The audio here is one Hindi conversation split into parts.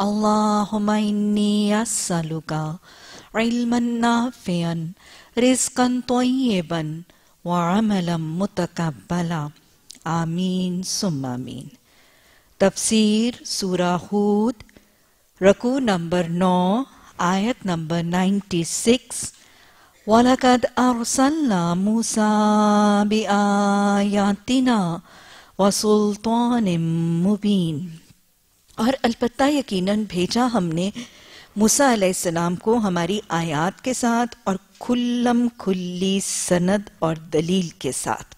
اللهم إني أسألك علما نافعا رزقا طيبا وعملا متقبلا آمين ثم آمين تفسير سورة هود ركو نمبر 9 آية نمبر 96 ولقد أرسلنا موسى بآياتنا وسلطان مبين और अलबत्ता यकीनन भेजा हमने मूसा अलैहिस्सलाम को हमारी आयात के साथ और खुल्लम खुल्ली सनद और दलील के साथ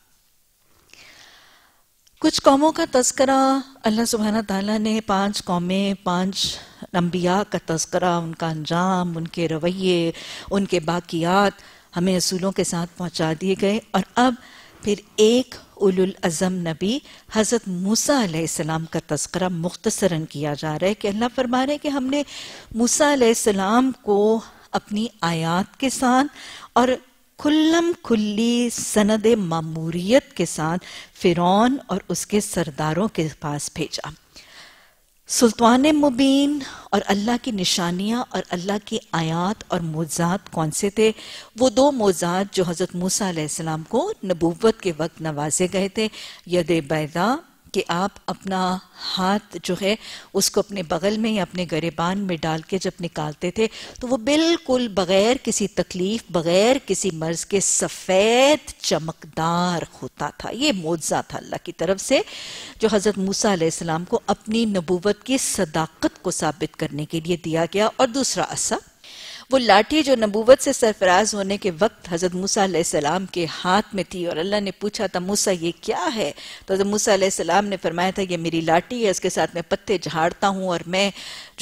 कुछ कौमों का तस्करा अल्लाह सुबहाना तला ने पांच कौमें पांच अम्बिया का तस्करा उनका अंजाम उनके रवैये उनके बाकियात हमें असूलों के साथ पहुंचा दिए गए और अब फिर एक उलम नबी हज़रत मूसा आलाम का तस्करा मुख्तसरा किया जा रहा है कि अल्लाह फरमा रहे हैं कि हमने मूसा आलाम को अपनी आयात के साथ और खुल्लम खुल्ली सनद मामूरीत के साथ फ़िरौन और उसके सरदारों के पास भेजा सुल्तान मुबीन और अल्लाह की निशानियाँ और अल्लाह की आयात और मोजात कौन से थे वो दो मोजात जो हज़रत मूसा को नबूवत के वक्त नवाजे गए थे यद बैदा कि आप अपना हाथ जो है उसको अपने बगल में या अपने गरेबान में डाल के जब निकालते थे तो वो बिल्कुल बगैर किसी तकलीफ बगैर किसी मर्ज के सफ़ेद चमकदार होता था ये मोजा था अल्लाह की तरफ से जो हज़रत मूसा को अपनी नबूवत की सदाकत को साबित करने के लिए दिया गया और दूसरा असा वो लाठी जो नबूवत से सरफराज होने के वक्त हज़रत मूसा सलाम के हाथ में थी और अल्लाह ने पूछा था मूसा ये क्या है तो हज़रत मूसा सलाम ने फरमाया था ये मेरी लाठी है इसके साथ मैं पत्ते झाड़ता हूँ और मैं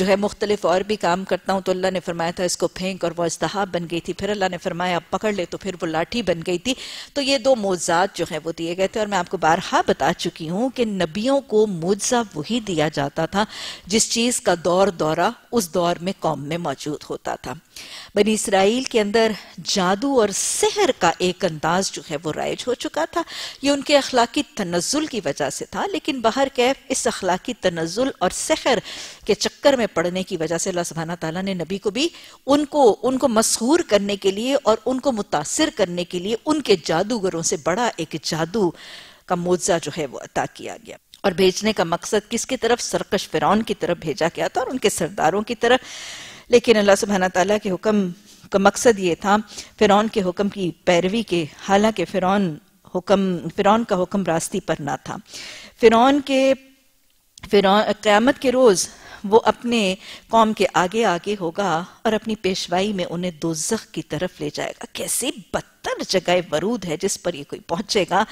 जो है मुख्तलिफ और भी काम करता हूँ तो अल्लाह ने फरमाया था इसको फेंक और वह इसहा बन गई थी फिर अल्लाह ने फरमाया पकड़ ले तो फिर वो लाठी बन गई थी तो ये दो मोजात जो है वो दिए गए थे और मैं आपको बारहा बता चुकी हूँ कि नबियों को मुआजा वही दिया जाता था जिस चीज़ का दौर दौरा उस दौर में कौम में मौजूद होता था बनी इसराइल के अंदर जादू और सहर का एक अंदाज जो है वो राइज हो चुका था ये उनके अखलाकी तनजुल की वजह से था लेकिन बाहर कैफ इस अखलाकी तनजुल और सहर के चक्कर में पड़ने की वजह से अल्लाह सुबहाना तला ने नबी को भी उनको उनको मशहूर करने के लिए और उनको मुतासर करने के लिए उनके जादूगरों से बड़ा एक जादू का मोजा जो है वो अता किया गया और भेजने का मकसद किसकी तरफ सरकश फिरौन की तरफ भेजा गया था और उनके सरदारों की तरफ लेकिन अल्लाह सुबहान तला के हुक्म का मकसद ये था फ़िरौन के हुक्म की पैरवी के हालांकि फ़िरौन हुक्म फ़िरौन का हुक्म रास्ती पर ना था फ़िरौन के फ़िरौन क़्यामत के रोज़ वो अपने कौम के आगे आगे होगा और अपनी पेशवाई में उन्हें दोजख की तरफ ले जाएगा कैसे बदतर जगह वरूद है जिस पर ये कोई पहुंचेगा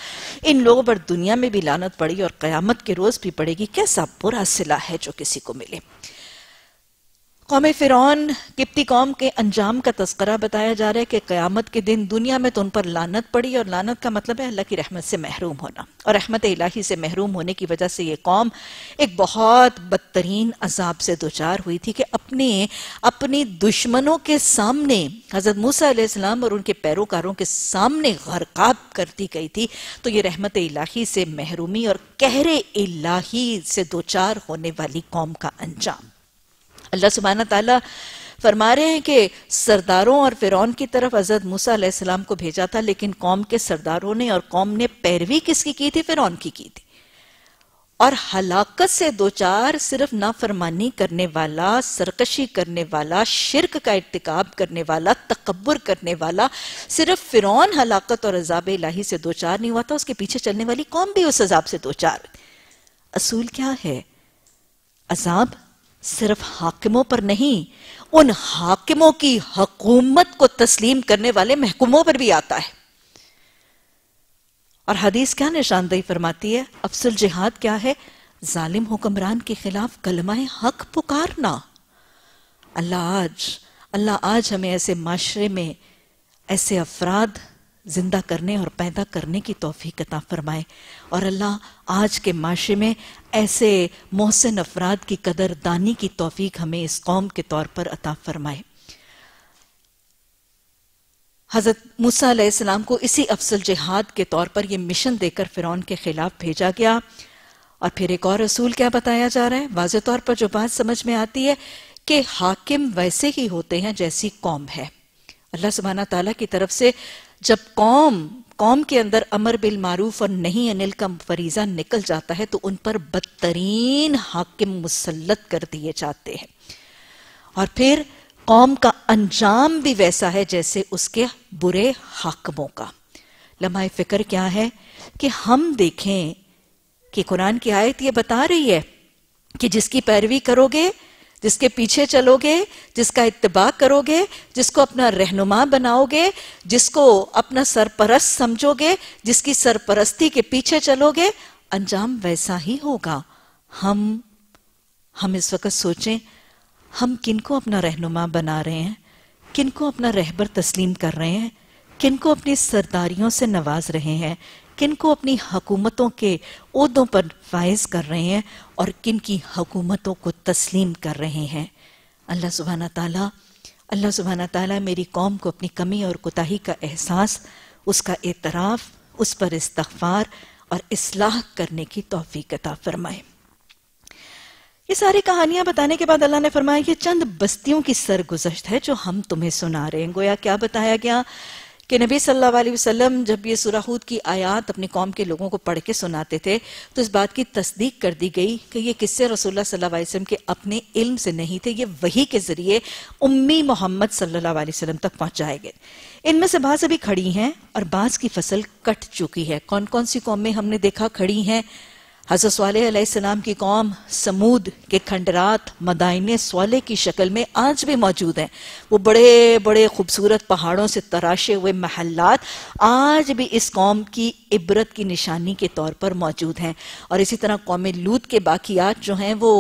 इन लोगों पर दुनिया में भी लानत पड़ी और कयामत के रोज भी पड़ेगी कैसा बुरा सिला है जो किसी को मिले कौम फ़िर किप्ती कौम के अंजाम का तस्करा बताया जा रहा है कि क़्यामत के दिन दुनिया में तो उन पर लानत पड़ी और लानत का मतलब है अल्लाह की रहमत से महरूम होना और रहमत इलाही से महरूम होने की वजह से ये कौम एक बहुत बदतरीन अजाब से दुचार हुई थी कि अपने अपने दुश्मनों के सामने हज़रत मूसम और उनके पैरोकारों के सामने गरकाब दी गई थी तो ये रहमत इलाही से महरूमी और कहरे इलाही से दो चार होने वाली कौम का अंजाम अल्लाह सुबहाना ताला फरमा रहे हैं कि सरदारों और फिरौन की तरफ हजरत मूसा अलैहिस्सलाम को भेजा था लेकिन कौम के सरदारों ने और कौम ने पैरवी किसकी की थी फिरौन की की थी और हलाकत से दो चार सिर्फ नाफरमानी करने वाला सरकशी करने वाला शिरक का इरतकब करने वाला तकबर करने वाला सिर्फ फिरौन हलाकत और अजाब इलाही से दो चार नहीं हुआ था उसके पीछे चलने वाली कौम भी उस अजाब से दो चार असूल क्या है अजाब सिर्फ हाकिमों पर नहीं उन हाकिमों की हकूमत को तस्लीम करने वाले महकुमों पर भी आता है और हदीस क्या निशानदेही फरमाती है अफसल जिहाद क्या है जालिम हुक्मरान के खिलाफ कलमाए हक पुकारना अल्लाह आज अल्लाह आज हमें ऐसे माशरे में ऐसे अफराद ज़िंदा करने और पैदा करने की तोफ़ी कता फरमाए और अल्लाह आज के माशरे में ऐसे मोहसिन अफराद की कदरदानी की तोफ़ी हमें इस कौम के तौर पर अता फरमाए हज़रत मूसा को इसी अफसल जिहाद के तौर पर यह मिशन देकर फ़िरौन के ख़िलाफ़ भेजा गया और फिर एक और असूल क्या बताया जा रहा है वाज तौर पर जो बात समझ में आती है कि हाकिम वैसे ही होते हैं जैसी कौम है अल्लाह सुबहाना तला की तरफ से जब कौम कौम के अंदर अमर बिल मारूफ और नहीं अनिल का फरीजा निकल जाता है तो उन पर बदतरीन हाकिम मुसलत कर दिए जाते हैं और फिर कौम का अंजाम भी वैसा है जैसे उसके बुरे हाकमों का लम्हा फिक्र क्या है कि हम देखें कि कुरान की आयत ये बता रही है कि जिसकी पैरवी करोगे जिसके पीछे चलोगे जिसका इतबाक करोगे जिसको अपना रहनुमा बनाओगे जिसको अपना सरपरस्त समझोगे जिसकी सरपरस्ती के पीछे चलोगे अंजाम वैसा ही होगा हम हम इस वक्त सोचें हम किनको अपना रहनुमा बना रहे हैं किनको अपना रहबर तस्लीम कर रहे हैं किनको अपनी सरदारियों से नवाज रहे हैं किन को अपनी हकूमतों के उहदों पर फायज कर रहे हैं और किन की हकूमतों को तस्लीम कर रहे हैं अल्लाह सुबहाना ताला अल्लाह सुबहाना ताला मेरी कौम को अपनी कमी और कोताही का एहसास उसका एतराफ़ उस पर इस्तफार और इसलाह करने की तोफ़ी कता फरमाए ये सारी कहानियां बताने के बाद अल्लाह ने फरमाया कि चंद बस्तियों की सरगुजश्त है जो हम तुम्हें सुना रहे हैं गोया क्या बताया गया कि नबी सल्लल्लाहु अलैहि वसल्लम जब ये सुराहूद की आयात अपनी कौम के लोगों को पढ़ के सुनाते थे तो इस बात की तस्दीक कर दी गई कि ये किस्से रसोल्ला सल्लल्लाहु अलैहि वसल्लम के अपने इल्म से नहीं थे ये वही के जरिए उम्मी मोहम्मद सल्लल्लाहु अलैहि वसल्लम तक पहुंचाए गए इनमें से बाज अभी खड़ी हैं और बाज की फसल कट चुकी है कौन कौन सी कौमें हमने देखा खड़ी हैं हजरत सवालम की कौम समूद के खंडरात मदाइन सवाले की शक्ल में आज भी मौजूद हैं वो बड़े बड़े खूबसूरत पहाड़ों से तराशे हुए महल्लात आज भी इस कौम की इबरत की निशानी के तौर पर मौजूद हैं और इसी तरह कौम लूत के बाकियात जो हैं वो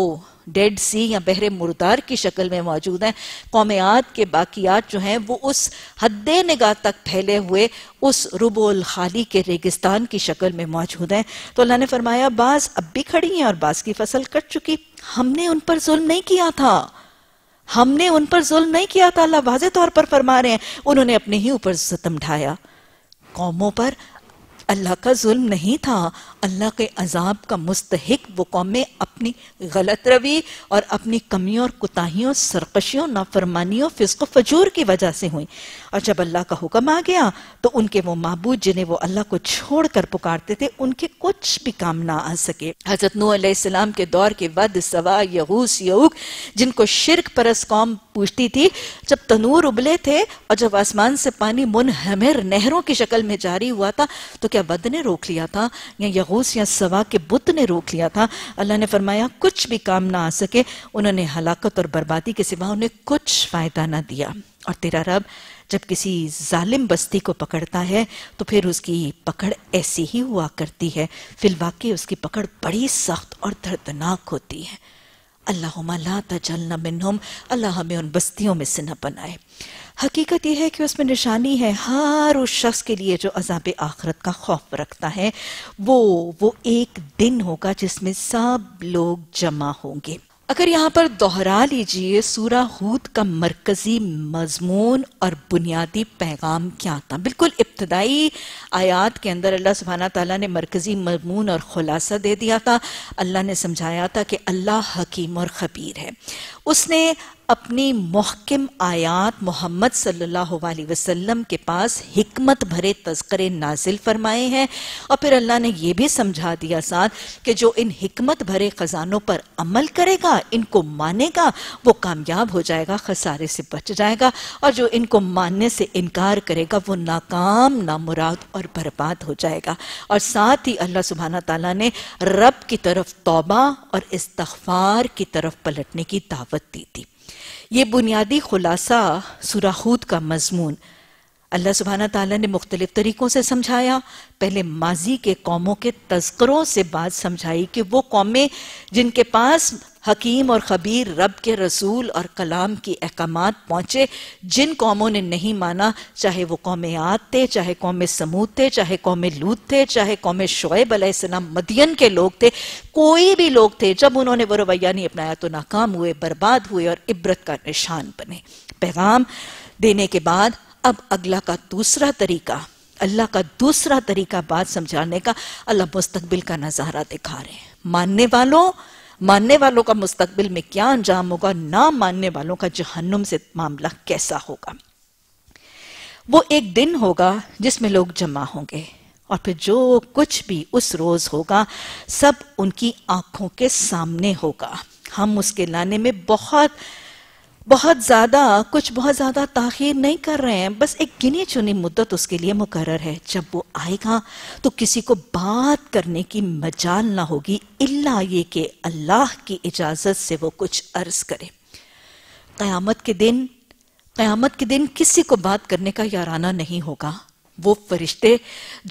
डेड सी या बहरे मुर्दार की शक्ल में मौजूद हैं कौमियात के बाकियात जो हैं वो उस हद निगाह तक फैले हुए उस रुबोल खाली के रेगिस्तान की शक्ल में मौजूद हैं तो अल्लाह ने फरमाया बाज अब भी खड़ी हैं और बाज की फसल कट चुकी हमने उन पर जुल्म नहीं किया था हमने उन पर जुल्म नहीं किया था अल्लाह वाज तौर पर फरमा रहे हैं उन्होंने अपने ही ऊपर सतम ढाया कौमों पर अल्लाह का जुल्म नहीं था अल्लाह के अजाब का मुस्तक वो कौमें अपनी गलत रवि और अपनी कमियों और कुताहियों सरकशियों नाफरमानियों फिस्क फजूर की वजह से हुई और जब अल्लाह का हुक्म आ गया तो उनके वो मबूद जिन्हें वो अल्लाह को छोड़ कर पुकारते थे उनके कुछ भी काम ना आ सके हजरत नूसम के दौर के वद सवा यूस यूक जिनको शिरक परस कौम पूछती थी जब तनूर उबले थे और जब आसमान से पानी मुनहमर नहरों की शक्ल में जारी हुआ था तो क्या बद ने रोक लिया था या यहूस या सवा के बुत ने रोक लिया था अल्लाह ने फरमाया कुछ भी काम ना आ सके उन्होंने हलाकत और बर्बादी के सिवा उन्हें कुछ फायदा ना दिया और तेरा रब जब किसी जालिम बस्ती को पकड़ता है तो फिर उसकी पकड़ ऐसी ही हुआ करती है फिलवाक़ उसकी पकड़ बड़ी सख्त और दर्दनाक होती है ला तजलना मिनहम अल्लाह हमें उन बस्तियों में से न बनाए हकीकत यह है कि उसमें निशानी है हर उस शख्स के लिए जो अजाब आखरत का खौफ रखता है वो वो एक दिन होगा जिसमें सब लोग जमा होंगे अगर यहाँ पर दोहरा लीजिए सूरा हूद का मरकजी मजमून और बुनियादी पैगाम क्या था बिल्कुल इब्तदाई आयात के अंदर अल्लाह सुबहाना तला ने मरकजी मजमून और खुलासा दे दिया था अल्लाह ने समझाया था कि अल्लाह हकीम और खबीर है उसने अपनी मोहकम आयात मोहम्मद सल्लल्लाहु अलैहि वसल्लम के पास हिकमत भरे तस्करे नाजिल फरमाए हैं और फिर अल्लाह ने यह भी समझा दिया साथ कि जो इन हिकमत भरे खजानों पर अमल करेगा इनको मानेगा वो कामयाब हो जाएगा खसारे से बच जाएगा और जो इनको मानने से इनकार करेगा वो नाकाम नामुराद और बर्बाद हो जाएगा और साथ ही अल्लाह सुबहाना तला ने रब की तरफ तोबा और इस्तफार की तरफ पलटने की दावत दी थी ये बुनियादी खुलासा सुराहूद का मजमून अल्लाह सुबहाना ताला ने मुख्तलिफ तरीक़ों से समझाया पहले माजी के कौमों के तस्करों से बात समझाई कि वो कौमें जिनके पास हकीम और खबीर रब के रसूल और कलाम की अहकाम पहुँचे जिन कौमों ने नहीं माना चाहे वो कौम आद थे चाहे कौम समूद थे चाहे कौम लूत थे चाहे कौम शुएब अलैहिस्सलाम मदियन के लोग थे कोई भी लोग थे जब उन्होंने वो रवैया नहीं अपनाया तो नाकाम हुए बर्बाद हुए और इबरत का निशान बने पैगाम देने के बाद अब अगला का दूसरा तरीका अल्लाह का दूसरा तरीका बात समझाने का अल्लाह मुस्तकबिल का नज़ारा दिखा रहे हैं मानने वालों मानने वालों का मुस्तबिल में क्या अंजाम होगा ना मानने वालों का जहन्नुम से मामला कैसा होगा वो एक दिन होगा जिसमें लोग जमा होंगे और फिर जो कुछ भी उस रोज होगा सब उनकी आंखों के सामने होगा हम उसके लाने में बहुत बहुत ज़्यादा कुछ बहुत ज़्यादा ताखिर नहीं कर रहे हैं बस एक गिनी चुनी मुद्दत उसके लिए मुकर है जब वो आएगा तो किसी को बात करने की मजाल ना होगी इल्ला ये कि अल्लाह की इजाज़त से वो कुछ अर्ज करे क़यामत के दिन क़यामत के दिन किसी को बात करने का याराना नहीं होगा वो फरिश्ते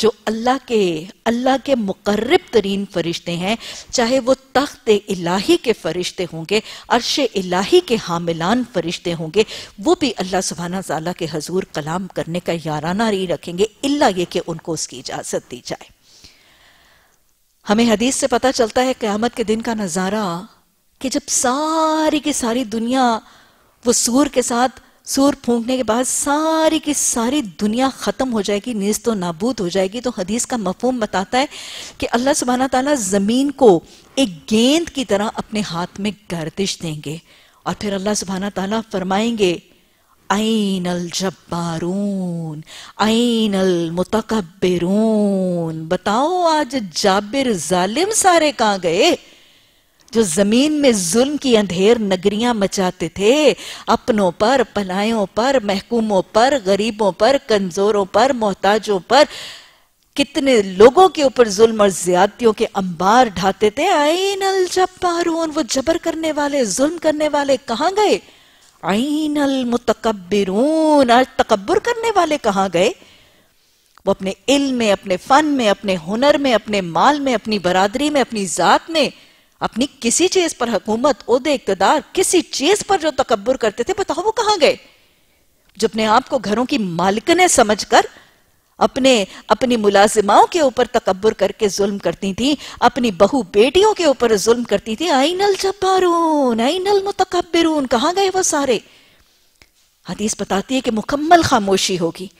जो अल्लाह के अल्लाह के मुकर्रब तरीन फरिश्ते हैं चाहे वो तख्त इलाही के फरिश्ते होंगे अरश इलाही के हामिलान फरिश्ते होंगे वो भी अल्लाह सुबहाना तला के हजूर कलाम करने का याराना री रखेंगे इल्ला ये कि उनको उसकी इजाज़त दी जाए हमें हदीस से पता चलता है क़्यामत के दिन का नज़ारा कि जब सारी की सारी दुनिया वो सूर के साथ सूर फूंकने के बाद सारी की सारी दुनिया ख़त्म हो जाएगी नीज तो नाबूद हो जाएगी तो हदीस का मफहम बताता है कि अल्लाह सुबहाना तला ज़मीन को एक गेंद की तरह अपने हाथ में गर्दिश देंगे और फिर अल्लाह सुबहाना तला फरमाएंगे आइन अल जब्बारून आइन अल मुतकबरून बताओ आज जाबिर जालिम सारे कहाँ गए जो जमीन में जुल्म की अंधेर नगरियां मचाते थे अपनों पर पलायों पर महकूमों पर गरीबों पर कमजोरों पर मोहताजों पर कितने लोगों के ऊपर जुल्म और ज्यादतियों के अंबार ढाते थे आईन अल जब्बारून वो जबर करने वाले जुल्म करने वाले कहाँ गए आईन अल मुतकबरून आज तकबर करने वाले कहाँ गए वो अपने इल्म में अपने फन में अपने हुनर में अपने माल में अपनी बरादरी में अपनी जात में अपनी किसी चीज पर हुकूमत उहदे इकतदार किसी चीज पर जो तकबर करते थे बताओ वो कहां गए जो अपने आप को घरों की मालिकने समझकर अपने अपनी मुलाजिमाओं के ऊपर तकबर करके जुल्म करती थी अपनी बहु बेटियों के ऊपर जुल्म करती थी आई आइनल जब्बारून नल मुतकबरून कहां गए वो सारे हदीस बताती है कि मुकम्मल खामोशी होगी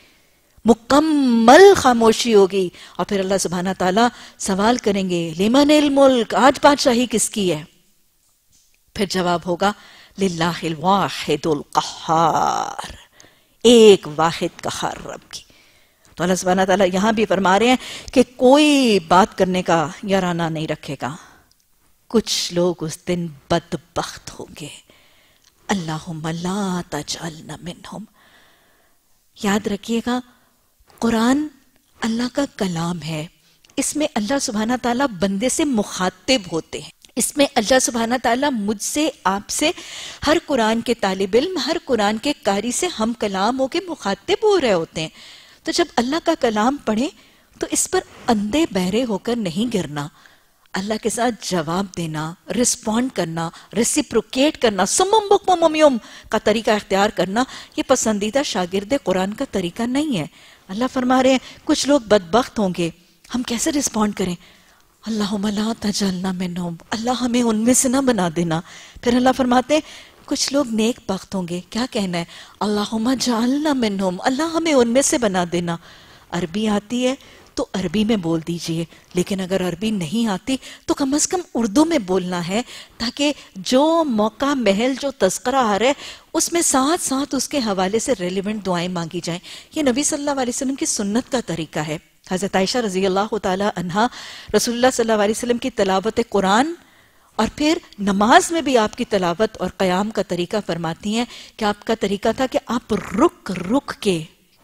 मुकम्मल खामोशी होगी और फिर अल्लाह सुबहाना ताला सवाल करेंगे लेमन मुल्क आज बादशाही किसकी है फिर जवाब होगा लिल्लाहिल कहार एक वाहिद कहार रब की तो अल्लाह सुबहाना ताला यहां भी फरमा रहे हैं कि कोई बात करने का याराना नहीं रखेगा कुछ लोग उस दिन बदबख्त होंगे अल्लाह तजल मिनहुम याद रखिएगा कुरान अल्लाह का कलाम है इसमें अल्लाह सुबहाना तला बंदे से मुखातिब होते हैं इसमें अल्लाह सुबहाना तला मुझसे आपसे हर कुरान के तालब इम हर कुरान के कारी से हम कलाम हो के मुखातिब हो रहे होते हैं तो जब अल्लाह का कलाम पढ़े तो इस पर अंधे बहरे होकर नहीं गिरना अल्लाह के साथ जवाब देना रिस्पॉन्ड करना रेसिप्रोकेट करना सुमम बुकम का तरीका अख्तियार करना ये पसंदीदा शागिर्द कुरान का तरीका नहीं है अल्लाह फरमा रहे हैं कुछ लोग बदबख्त होंगे हम कैसे रिस्पॉन्ड करें अल्लाह ला तजलना में नोम अल्लाह हमें उनमें से ना बना देना फिर अल्लाह फरमाते हैं कुछ लोग नेक पख्त होंगे क्या कहना है अल्लाह जालना में नोम अल्लाह हमें उनमें से बना देना अरबी आती है तो अरबी में बोल दीजिए लेकिन अगर अरबी नहीं आती तो कम अज़ कम उर्दू में बोलना है ताकि जो मौका महल जो तस्करा आ रहा है उसमें साथ साथ उसके हवाले से रेलिवेंट दुआएं मांगी जाएं ये नबी सल्लल्लाहु अलैहि वसल्लम की सुन्नत का तरीका है हज़रत आयशा रजी अल्लाह तहा रसोल्ला सल्ला की तलावत कुरान और फिर नमाज में भी आपकी तलावत और क़याम का तरीका फरमाती हैं कि आपका तरीका था कि आप रुक रुक के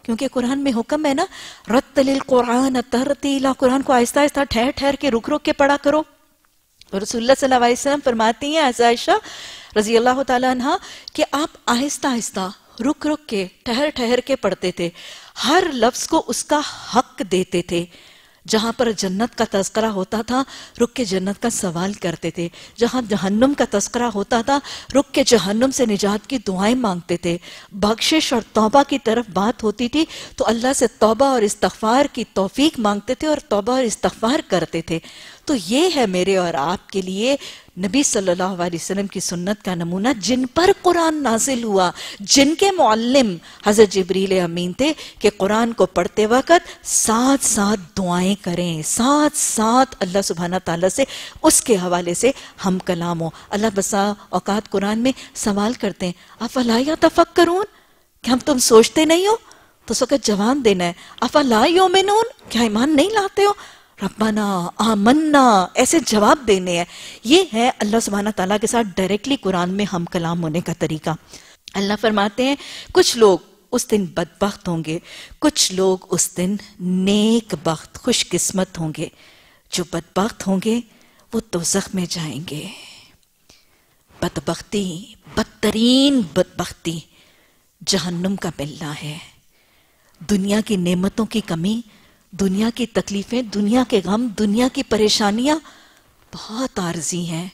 क्योंकि कुरान में हुक्म है ना रत्तलिल कुरान तरतीला कुरान को आहिस्ता आहिस्ता ठहर ठहर के रुक रुक के पढ़ा करो रसुल्ला सल्लाम फरमाती हैं आजाइशा रजी अल्लाह तह कि आप आहिस्ता आहिस्ता रुक रुक के ठहर ठहर के पढ़ते थे हर लफ्ज को उसका हक देते थे जहां पर जन्नत का तस्करा होता था रुक के जन्नत का सवाल करते थे जहां जहन्नम का तस्करा होता था रुक के जहन्नुम से निजात की दुआएं मांगते थे बख्शिश और तोबा की तरफ बात होती थी तो अल्लाह से तोबा और इस्तार की तोफीक मांगते थे और तोबा और इस्तार करते थे तो ये है मेरे और आपके लिए नबी सल्लल्लाहु अलैहि वसल्लम की सुन्नत का नमूना जिन पर कुरान नाजिल हुआ जिनके मुअल्लिम हजरत जबरील अमीन थे कि कुरान को पढ़ते वक्त साथ साथ दुआएं करें साथ साथ अल्लाह सुबहाना ताला से उसके हवाले से हम कलाम हो अल्लाह बसा औकात कुरान में सवाल करते हैं आप अलाया तफक करून कि हम तुम सोचते नहीं हो तो उसका जवान देना है आप अला क्या ईमान नहीं लाते हो रब्बाना आमन्ना ऐसे जवाब देने हैं ये है अल्लाह सुबहाना तला के साथ डायरेक्टली कुरान में हम कलाम होने का तरीका अल्लाह फरमाते हैं कुछ लोग उस दिन बदबخت होंगे कुछ लोग उस दिन नेक बख्त खुशकिस्मत होंगे जो बदबخت होंगे वो जख्म में जाएंगे बदबख्ती बदतरीन बदबख्ती जहन्नुम का बिल्ला है दुनिया की नेमतों की कमी दुनिया की तकलीफ़ें दुनिया के गम दुनिया की परेशानियाँ बहुत आर्जी हैं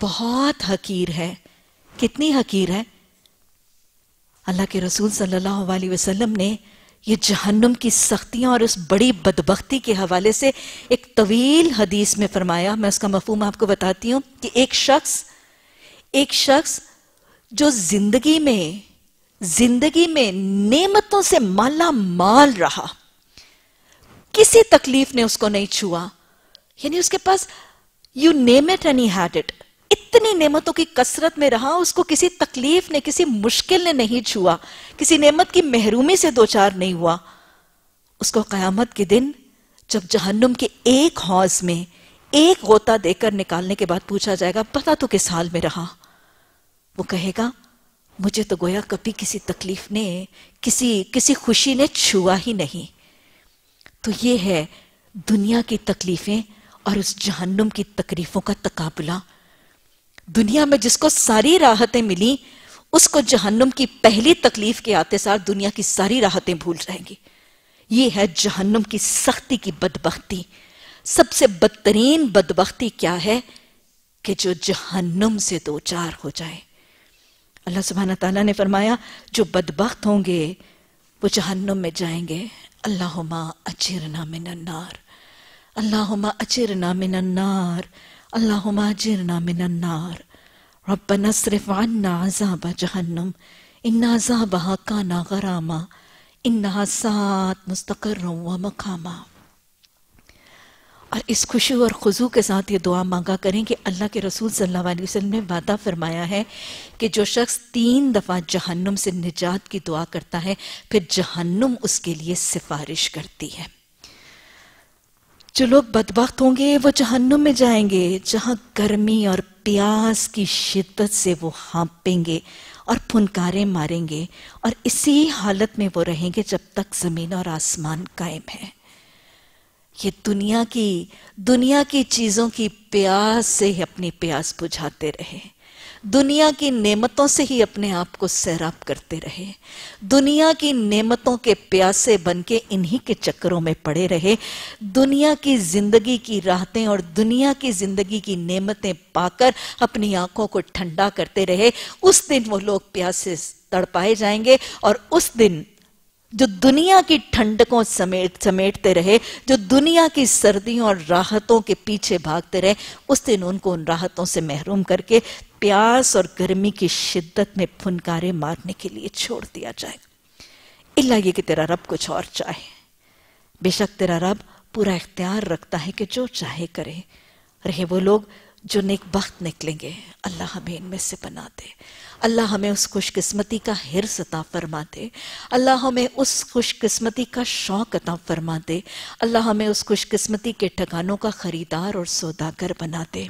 बहुत हकीर है कितनी हकीर है अल्लाह के रसूल सल्लल्लाहु अलैहि वसल्लम ने ये जहन्नम की सख्तियां और उस बड़ी बदबख्ती के हवाले से एक तवील हदीस में फरमाया मैं उसका मफहम आपको बताती हूँ कि एक शख्स एक शख्स जो जिंदगी में जिंदगी में नेमतों से माला माल रहा किसी तकलीफ ने उसको नहीं छुआ यानी उसके पास you name it any had it इतनी नेमतों की कसरत में रहा उसको किसी तकलीफ ने किसी मुश्किल ने नहीं छुआ किसी नेमत की महरूमी से दो चार नहीं हुआ उसको कयामत के दिन जब जहन्नुम के एक हौज में एक गोता देकर निकालने के बाद पूछा जाएगा पता तो किस हाल में रहा वो कहेगा मुझे तो गोया कभी किसी तकलीफ ने किसी किसी खुशी ने छुआ ही नहीं तो ये है दुनिया की तकलीफें और उस जहन्नुम की तकलीफों का तकाबला दुनिया में जिसको सारी राहतें मिली उसको जहन्नुम की पहली तकलीफ के आते सार दुनिया की सारी राहतें भूल जाएंगी ये है जहन्नुम की सख्ती की बदबख्ती सबसे बदतरीन बदबख्ती क्या है कि जो जहन्नुम से दो तो चार हो जाए अल्लाह सुबहाना तआला ने फरमाया जो बदबख्त होंगे वो जहन्नुम में जाएंगे अल्लाहुमा अचिरना मिनन्नार अल्लाहुमा अचिरना मिनन्नार अल्लाहुमा अचिरना मिनन्नार रब्बना सिर्फ अन्ना अजाब जहन्नम इन्ना अजाबहा काना गरामा इन्ना सात मुस्तकर व मकामा और इस खुशी और खुजू के साथ ये दुआ मांगा करें कि अल्लाह के रसूल सल्लल्लाहु अलैहि वसल्लम ने वादा फरमाया है कि जो शख्स तीन दफ़ा जहन्नुम से निजात की दुआ करता है फिर जहन्नुम उसके लिए सिफारिश करती है जो लोग बदबख्त होंगे वो जहन्नुम में जाएंगे जहाँ गर्मी और प्यास की शिद्दत से वो हाँपेंगे और फुनकारें मारेंगे और इसी हालत में वो रहेंगे जब तक ज़मीन और आसमान कायम है ये दुनिया की दुनिया की चीज़ों की प्यास से ही अपनी प्यास बुझाते रहे दुनिया की नेमतों से ही अपने आप को सैराब करते रहे दुनिया की नेमतों के प्यासे बन के इन्हीं के चक्करों में पड़े रहे दुनिया की जिंदगी की राहतें और दुनिया की जिंदगी की नेमतें पाकर अपनी आंखों को ठंडा करते रहे उस दिन वो लोग प्यासे तड़पाए जाएंगे और उस दिन जो दुनिया की ठंडकों समेट समेटते रहे जो दुनिया की सर्दियों और राहतों के पीछे भागते रहे उस दिन उनको उन राहतों से महरूम करके प्यास और गर्मी की शिद्दत में फुनकारे मारने के लिए छोड़ दिया जाए इला ये कि तेरा रब कुछ और चाहे बेशक तेरा रब पूरा इख्तियार रखता है कि जो चाहे करे रहे वो लोग जो नेक वक्त निकलेंगे अल्लाह हमें इनमें से बना दे अल्लाह हमें उस खुशकिस्मती का हिरस अता फरमा दे अल्लाह हमें उस खुशकिस्मती का शौक अता फरमा दे अल्लाह हमें उस खुशकिस्मती के ठिकानों का ख़रीदार और सौदागर बना दे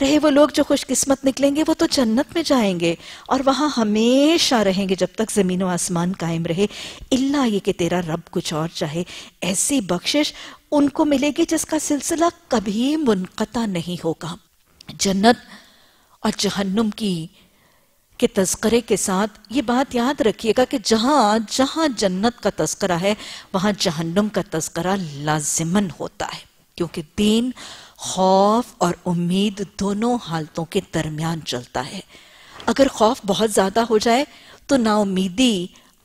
रहे वो लोग जो खुशकिस्मत निकलेंगे वो तो जन्नत में जाएंगे और वहाँ हमेशा रहेंगे जब तक ज़मीन व आसमान कायम रहे इल्ला ये कि तेरा रब कुछ और चाहे ऐसी बख्शिश उनको मिलेगी जिसका सिलसिला कभी मुनक़ता नहीं होगा जन्नत और जहन्नुम की के तस्करे के साथ ये बात याद रखिएगा कि जहाँ जहाँ जन्नत का तस्करा है वहाँ जहन्नुम का तस्करा लाजिमन होता है क्योंकि दीन खौफ और उम्मीद दोनों हालतों के दरमियान चलता है अगर खौफ बहुत ज़्यादा हो जाए तो नाउमीदी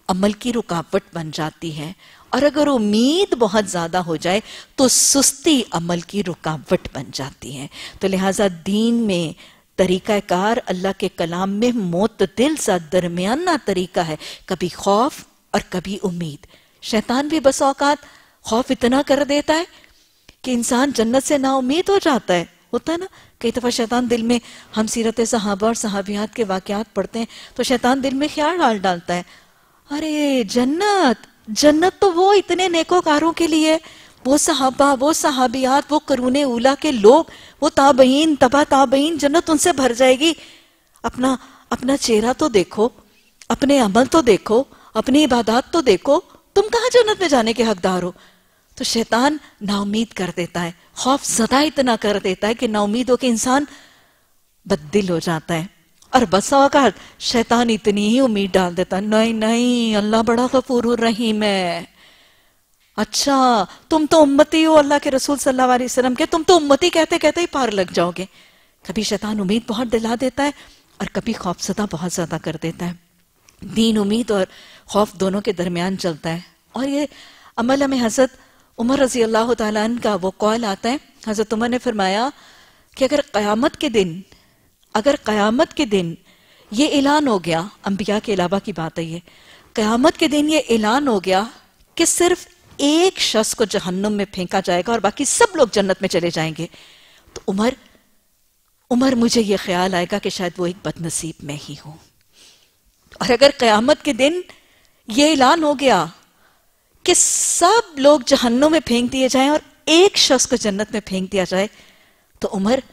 अमल की रुकावट बन जाती है और अगर उम्मीद बहुत ज़्यादा हो जाए तो सुस्ती अमल की रुकावट बन जाती है तो लिहाजा दीन में तरीका कार अल्लाह के कलाम में मोत दिल सा दरमियाना तरीका है कभी खौफ और कभी उम्मीद शैतान भी बस औकात खौफ इतना कर देता है कि इंसान जन्नत से ना उम्मीद हो जाता है होता है ना कई दफ़ा शैतान दिल में हम सीरत सहाबा और सहाबियात के वाकयात पढ़ते हैं तो शैतान दिल में ख्याल डाल डालता है अरे जन्नत जन्नत तो वो इतने नेकोकारों के लिए है वो सहाबा वो सहाबियात वो करून उला के लोग वो ताबईन तबा ताबईन जन्नत उनसे भर जाएगी अपना अपना चेहरा तो देखो अपने अमल तो देखो अपनी इबादत तो देखो तुम कहाँ जन्नत में जाने के हकदार हो तो शैतान नाउमीद कर देता है खौफ सदा इतना कर देता है कि नाउमीद हो के इंसान बददिल हो जाता है और बसा अवकात शैतान इतनी ही उम्मीद डाल देता नहीं नहीं अल्लाह बड़ा गफूर रहीम है अच्छा तुम तो उम्मती हो अल्लाह के रसूल सल्लल्लाहु अलैहि वसल्लम के तुम तो उम्मती कहते कहते ही पार लग जाओगे कभी शैतान उम्मीद बहुत दिला देता है और कभी खौफसदा बहुत ज्यादा कर देता है दीन उम्मीद और खौफ दोनों के दरमियान चलता है और ये अमल में हजरत उमर रजी अल्लाह तन का वो कॉल आता है हजरत उमर ने फरमाया कि अगर क़यामत के दिन अगर क़यामत के दिन ये ऐलान हो गया अम्बिया के अलावा की बात है ये क़यामत के दिन ये ऐलान हो गया कि सिर्फ एक शख्स को जहन्नुम में फेंका जाएगा और बाकी सब लोग जन्नत में चले जाएंगे तो उमर उमर मुझे यह ख्याल आएगा कि शायद वो एक बदनसीब में ही हूं और अगर क़यामत के दिन यह ऐलान हो गया कि सब लोग जहन्नुम में फेंक दिए जाएं और एक शख्स को जन्नत में फेंक दिया जाए तो उमर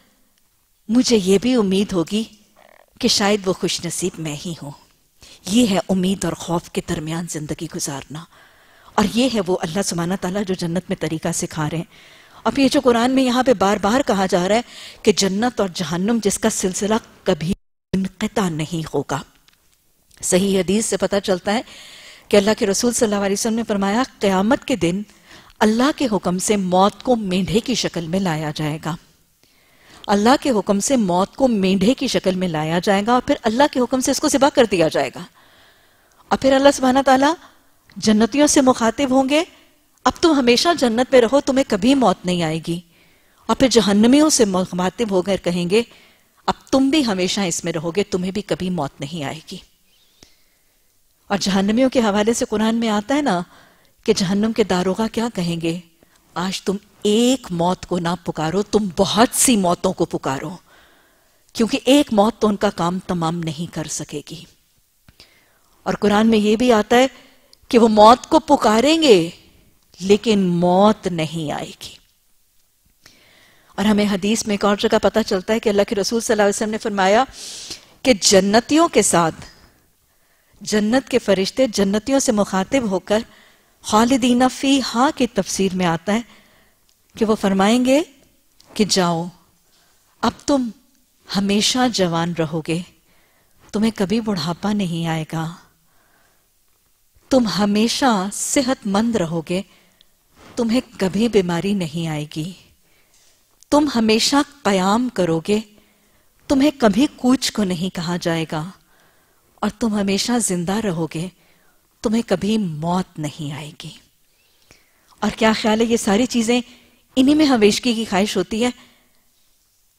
मुझे यह भी उम्मीद होगी कि शायद वो खुश नसीब मैं ही हूं यह है उम्मीद और खौफ के दरमियान जिंदगी गुजारना और ये है वो अल्लाह सुबहाना तला जो जन्नत में तरीका सिखा रहे हैं अब ये जो कुरान में यहाँ पे बार बार कहा जा रहा है कि जन्नत और जहन्नम जिसका सिलसिला कभी इनकता नहीं होगा सही हदीस से पता चलता है कि अल्लाह के रसूल सल्लल्लाहु अलैहि वसल्लम ने फरमाया क्यामत के दिन अल्लाह के हुक्म से मौत को मेंढे की शक्ल में लाया जाएगा अल्लाह के हुक्म से मौत को मेंढे की शक्ल में लाया जाएगा और फिर अल्लाह के हुक्म से इसको सिबा कर दिया जाएगा और फिर अल्लाह सुबहाना तला जन्नतियों से मुखातिब होंगे अब तुम हमेशा जन्नत में रहो तुम्हें कभी मौत नहीं आएगी और फिर जहन्नमियों से मुखातिब होकर कहेंगे अब तुम भी हमेशा इसमें रहोगे तुम्हें भी कभी मौत नहीं आएगी और जहन्नमियों के हवाले से कुरान में आता है ना कि जहन्नम के दारोगा क्या कहेंगे आज तुम एक मौत को ना पुकारो तुम बहुत सी मौतों को पुकारो क्योंकि एक मौत तो उनका काम तमाम नहीं कर सकेगी और कुरान में यह भी आता है कि वो मौत को पुकारेंगे लेकिन मौत नहीं आएगी और हमें हदीस में एक और जगह पता चलता है कि अल्लाह के रसूल सल्लल्लाहु अलैहि वसल्लम ने फरमाया कि जन्नतियों के साथ जन्नत के फरिश्ते जन्नतियों से मुखातिब होकर खालिदीना फी हा की तफसीर में आता है कि वो फरमाएंगे कि जाओ अब तुम हमेशा जवान रहोगे तुम्हें कभी बुढ़ापा नहीं आएगा तुम हमेशा सेहतमंद रहोगे तुम्हें कभी बीमारी नहीं आएगी तुम हमेशा कयाम करोगे तुम्हें कभी कूच को नहीं कहा जाएगा और तुम हमेशा जिंदा रहोगे तुम्हें कभी मौत नहीं आएगी और क्या ख्याल है ये सारी चीजें इन्हीं में हमेशगी की ख्वाहिश होती है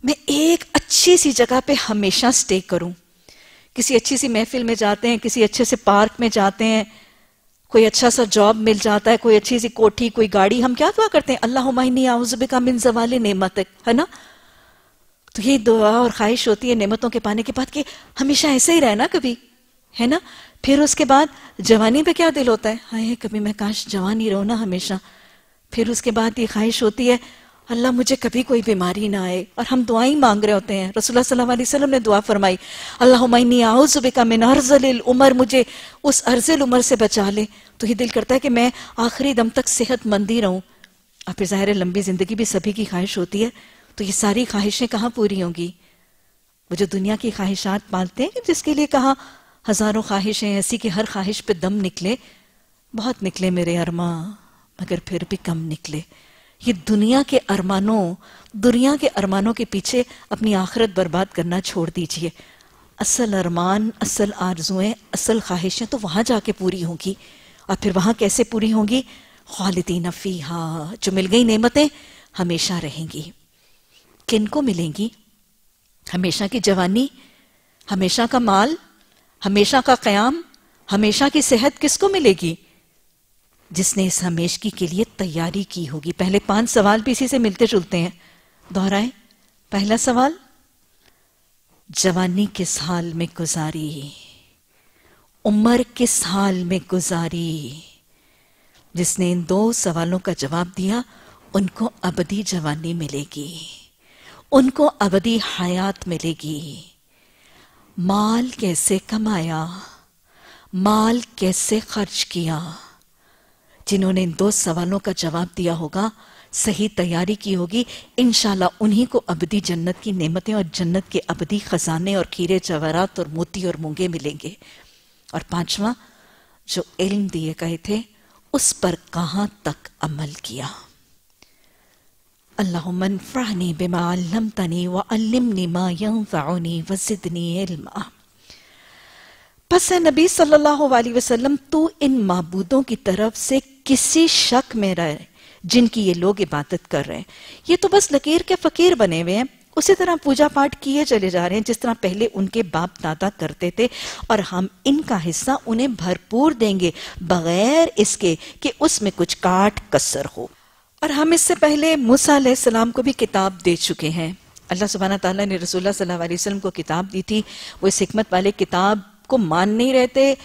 मैं एक अच्छी सी जगह पे हमेशा स्टे करूं किसी अच्छी सी महफिल में जाते हैं किसी अच्छे से पार्क में जाते हैं कोई अच्छा सा जॉब मिल जाता है कोई अच्छी सी कोठी कोई गाड़ी हम क्या दुआ करते हैं अल्लाह माइनी आउजबिका मिन जवाल नेमत है ना तो ये दुआ और ख्वाहिश होती है नेमतों के पाने के बाद कि हमेशा ऐसे ही रहना कभी है ना फिर उसके बाद जवानी पे क्या दिल होता है हाय कभी मैं काश जवानी रहो ना हमेशा फिर उसके बाद ये ख्वाहिश होती है अल्लाह मुझे कभी कोई बीमारी ना आए और हम दुआई मांग रहे होते हैं रसुल्ला सल्लल्लाहु अलैहि वसल्लम ने दुआ फरमाई अल्लाह मैनी आउजुबिका मिन उमर मुझे उस अर्जिल उमर से बचा ले तो ये दिल करता है कि मैं आखिरी दम तक सेहतमंद ही रहूं और फिर ज़ाहिर लंबी ज़िंदगी भी सभी की ख्वाहिश होती है तो ये सारी ख्वाहिशें कहाँ पूरी होंगी वो जो दुनिया की ख्वाहिशात मानते हैं जिसके लिए कहा हज़ारों ख्वाहिशें ऐसी कि हर ख्वाहिश पे दम निकले बहुत निकले मेरे अरमा मगर फिर भी कम निकले ये दुनिया के अरमानों दुनिया के अरमानों के पीछे अपनी आखिरत बर्बाद करना छोड़ दीजिए असल अरमान असल आरजुएं असल ख्वाहिशें तो वहां जाके पूरी होंगी और फिर वहां कैसे पूरी होंगी खालिदी नफी हा जो मिल गई नेमतें हमेशा रहेंगी किन को मिलेंगी हमेशा की जवानी हमेशा का माल हमेशा का क्याम हमेशा की सेहत किसको मिलेगी जिसने इस हमेशगी के लिए तैयारी की होगी पहले पांच सवाल भी इसी से मिलते जुलते हैं दोहराए पहला सवाल जवानी किस हाल में गुजारी उम्र किस हाल में गुजारी जिसने इन दो सवालों का जवाब दिया उनको अबदी जवानी मिलेगी उनको अबदी हयात मिलेगी माल कैसे कमाया माल कैसे खर्च किया जिन्होंने इन दो सवालों का जवाब दिया होगा सही तैयारी की होगी इन उन्हीं को अबदी जन्नत की नेमतें और जन्नत के अबदी खजाने और खीरे जवारात और मोती और मूंगे मिलेंगे और पांचवा जो इल्म दिए गए थे उस पर कहां तक अमल किया अल्लाह फ़ाहनी बेमा तनी व अल्लिमनी मा बस नबी सल्लल्लाहु अलैहि वसल्लम तू इन महबूदों की तरफ से किसी शक में रह जिनकी ये लोग इबादत कर रहे हैं ये तो बस लकीर के फकीर बने हुए हैं उसी तरह पूजा पाठ किए चले जा रहे हैं जिस तरह पहले उनके बाप दादा करते थे और हम इनका हिस्सा उन्हें भरपूर देंगे बगैर इसके कि उसमें कुछ काट कसर हो और हम इससे पहले मूसा सलाम को भी किताब दे चुके हैं अल्लाह सुबहाना ताला ने रसूलुल्लाह सल्लल्लाहु अलैहि वसल्लम को किताब दी थी वो इस हमत वाले किताब को मान नहीं रहते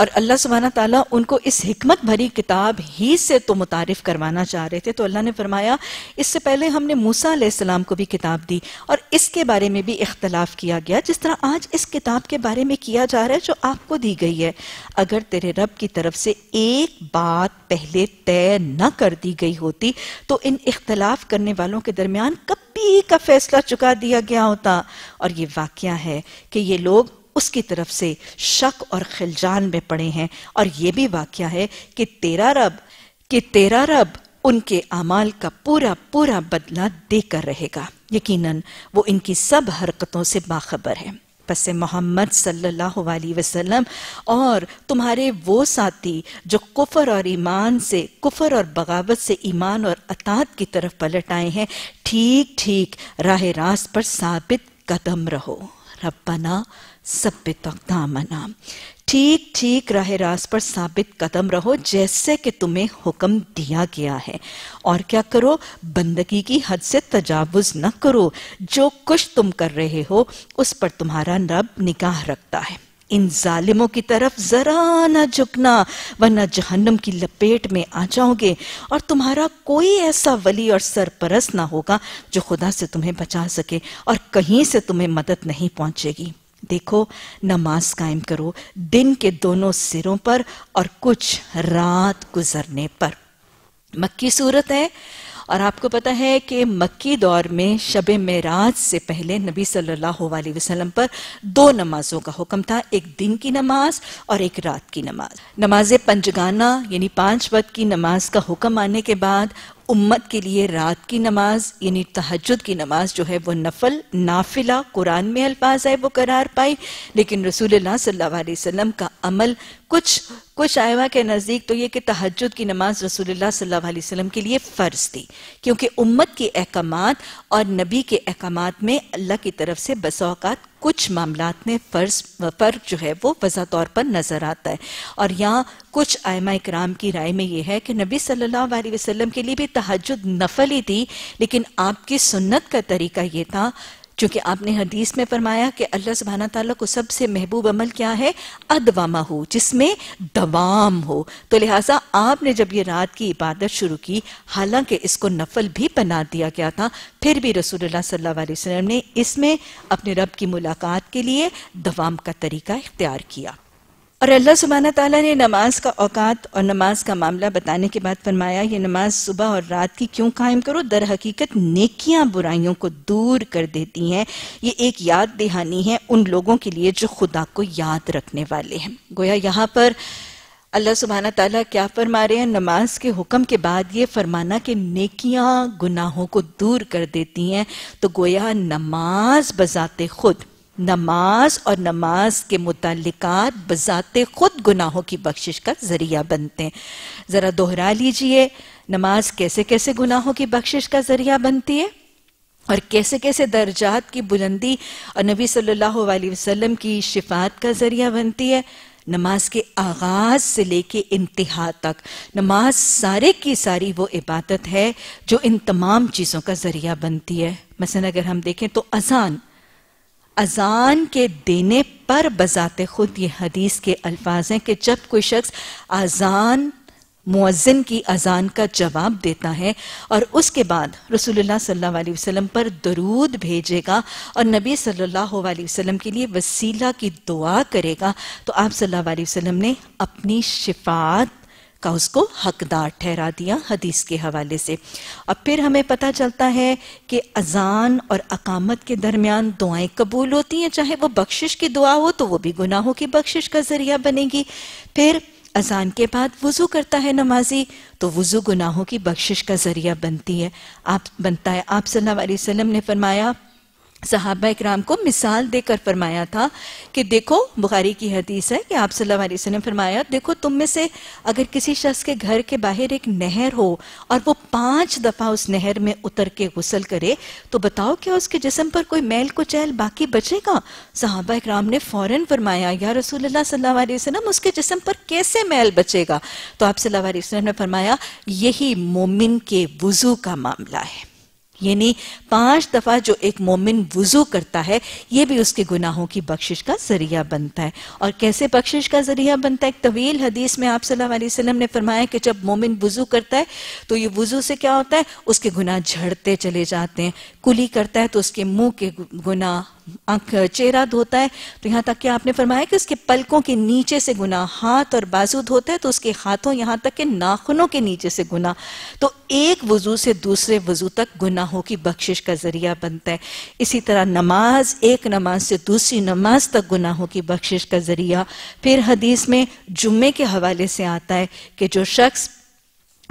और अल्लाह सुबहाना ताला उनको इस हमत भरी किताब ही से तो मुतारफ करवाना चाह रहे थे तो अल्लाह ने फरमाया इससे पहले हमने मूसा सलाम को भी किताब दी और इसके बारे में भी इख्तलाफ किया गया जिस तरह आज इस किताब के बारे में किया जा रहा है जो आपको दी गई है अगर तेरे रब की तरफ से एक बात पहले तय न कर दी गई होती तो इन इख्तलाफ करने वालों के दरमियान कभी का फैसला चुका दिया गया होता और ये वाक्य है कि ये लोग उसकी तरफ से शक और खिलजान में पड़े हैं और यह भी वाक्य है कि तेरा रब कि तेरा रब उनके अमाल का पूरा पूरा बदला देकर रहेगा यकीनन वो इनकी सब हरकतों से बाखबर है बस मोहम्मद सल्लल्लाहु अलैहि वसल्लम और तुम्हारे वो साथी जो कुफर और ईमान से कुफर और बगावत से ईमान और अतात की तरफ पलट आए हैं ठीक ठीक राह रास्त पर साबित कदम रहो रब्बना सभ्यतक मना ठीक ठीक राह रास पर साबित कदम रहो जैसे कि तुम्हें हुक्म दिया गया है और क्या करो बंदगी की हद से तजावुज न करो जो कुछ तुम कर रहे हो उस पर तुम्हारा नब निगाह रखता है इन जालिमों की तरफ जरा न झुकना वरना जहन्नम की लपेट में आ जाओगे और तुम्हारा कोई ऐसा वली और सरपरस ना होगा जो खुदा से तुम्हें बचा सके और कहीं से तुम्हें मदद नहीं पहुंचेगी देखो नमाज कायम करो दिन के दोनों सिरों पर और कुछ रात गुजरने पर मक्की सूरत है और आपको पता है कि मक्की दौर में शब मेराज से पहले नबी सल्लल्लाहु अलैहि वसल्लम पर दो नमाजों का हुक्म था एक दिन की नमाज और एक रात की नमाज नमाज पंजगाना यानी पांच वक्त की नमाज का हुक्म आने के बाद उम्मत के लिए रात की नमाज यानी तहजद की नमाज जो है वो नफल नाफिला कुरान में अल्फाज है वो करार पाई लेकिन रसूल सल्लाम का अमल कुछ कुछ आयमा के नज़दीक तो ये कि तहजद की नमाज रसूलुल्लाह सल्लल्लाहु अलैहि वसल्लम के लिए फ़र्ज थी क्योंकि उम्मत के अहकाम और नबी के अहकाम में अल्लाह की तरफ से बसौकात कुछ मामला में फ़र्ज फ़र्क जो है वो वजह तौर पर नज़र आता है और यहाँ कुछ आयमा इक्राम की राय में यह है कि नबी सल्लल्लाहु अलैहि के लिए भी तहजद नफली थी लेकिन आपकी सुन्नत का तरीका ये था चूँकि आपने हदीस में फरमाया कि अल्लाह सुबहाना ताला को सबसे महबूब अमल क्या है अदवामा हो जिसमें दवाम हो तो लिहाजा आपने जब ये रात की इबादत शुरू की हालांकि इसको नफल भी बना दिया गया था फिर भी रसूलुल्लाह सल्लल्लाहु अलैहि वसल्लम ने इसमें अपने रब की मुलाकात के लिए दवाम का तरीका इख्तियार किया और अल्लाह सुबहाना तला ने नमाज का औकात और नमाज का मामला बताने के बाद फरमाया ये नमाज सुबह और रात की क्यों कायम करो दर हकीकत नेकियां बुराइयों को दूर कर देती हैं ये एक याद दहानी है उन लोगों के लिए जो खुदा को याद रखने वाले हैं गोया यहाँ पर अल्लाह सुबहाना ताला क्या फरमा रहे हैं नमाज के हुक्म के बाद ये फरमाना कि नेकियां गुनाहों को दूर कर देती हैं तो गोया नमाज बजाते खुद नमाज और नमाज के मुतलक़ात बजात खुद गुनाहों की बख्शिश का जरिया बनते हैं ज़रा दोहरा लीजिए नमाज कैसे कैसे गुनाहों की बख्शिश का जरिया बनती है और कैसे कैसे दर्जात की बुलंदी और नबी सल्लल्लाहु अलैहि वसल्लम की शिफात का जरिया बनती है नमाज के आगाज से लेके इंतहा तक नमाज सारे की सारी वो इबादत है जो इन तमाम चीज़ों का जरिया बनती है मसलन अगर हम देखें तो अजान अजान के देने पर बजाते खुद ये हदीस के अल्फाज हैं कि जब कोई शख्स अजान मुअज्जन की अजान का जवाब देता है और उसके बाद रसूलुल्लाह सल्लल्लाहु अलैहि वसल्लम पर दरूद भेजेगा और नबी सल्लल्लाहु अलैहि वसल्लम के लिए वसीला की दुआ करेगा तो आप सल्लल्लाहु अलैहि वसल्लम ने अपनी शिफात का उसको हकदार ठहरा दिया हदीस के हवाले से अब फिर हमें पता चलता है कि अजान और अकामत के दरमियान दुआएं कबूल होती हैं चाहे वो बख्शिश की दुआ हो तो वो भी गुनाहों की बख्शिश का जरिया बनेगी फिर अजान के बाद वज़ू करता है नमाजी तो वज़ू गुनाहों की बख्शिश का जरिया बनती है आप बनता है आप सल्लल्लाहु अलैहि वसल्लम ने फरमाया सहाबा इक्राम को मिसाल देकर फरमाया था कि देखो बुखारी की हदीस है कि आप सल्लल्लाहु अलैहि वसल्लम फरमाया देखो तुम में से अगर किसी शख्स के घर के बाहर एक नहर हो और वो पांच दफ़ा उस नहर में उतर के गुसल करे तो बताओ क्या उसके जिसम पर कोई मैल कुचैल बाकी बचेगा सहाबा इक्राम ने फ़ौरन फरमाया या रसूल सल्ला वसलम उसके जिसम पर कैसे मैल बचेगा तो आप सल्ला वसलम ने फरमाया यही मोमिन के वज़ू का मामला है यानी पांच दफा जो एक मोमिन वजू करता है ये भी उसके गुनाहों की बख्शिश का जरिया बनता है और कैसे बख्शिश का जरिया बनता है एक तवील हदीस में आप सल्लल्लाहु ने फरमाया कि जब मोमिन वजू करता है तो ये वजू से क्या होता है उसके गुनाह झड़ते चले जाते हैं कुली करता है तो उसके मुंह के गुनाह आंख चेहरा धोता है तो यहां तक कि आपने फरमाया कि उसके पलकों के नीचे से गुना हाथ और बाजू धोता है तो उसके हाथों यहां तक के नाखूनों के नीचे से गुना तो एक वजू से दूसरे वजू तक गुनाह गुनाहों की बख्शिश का ज़रिया बनता है इसी तरह नमाज एक नमाज से दूसरी नमाज तक गुनाहों की बख्शिश का ज़रिया फिर हदीस में जुम्मे के हवाले से आता है कि जो शख्स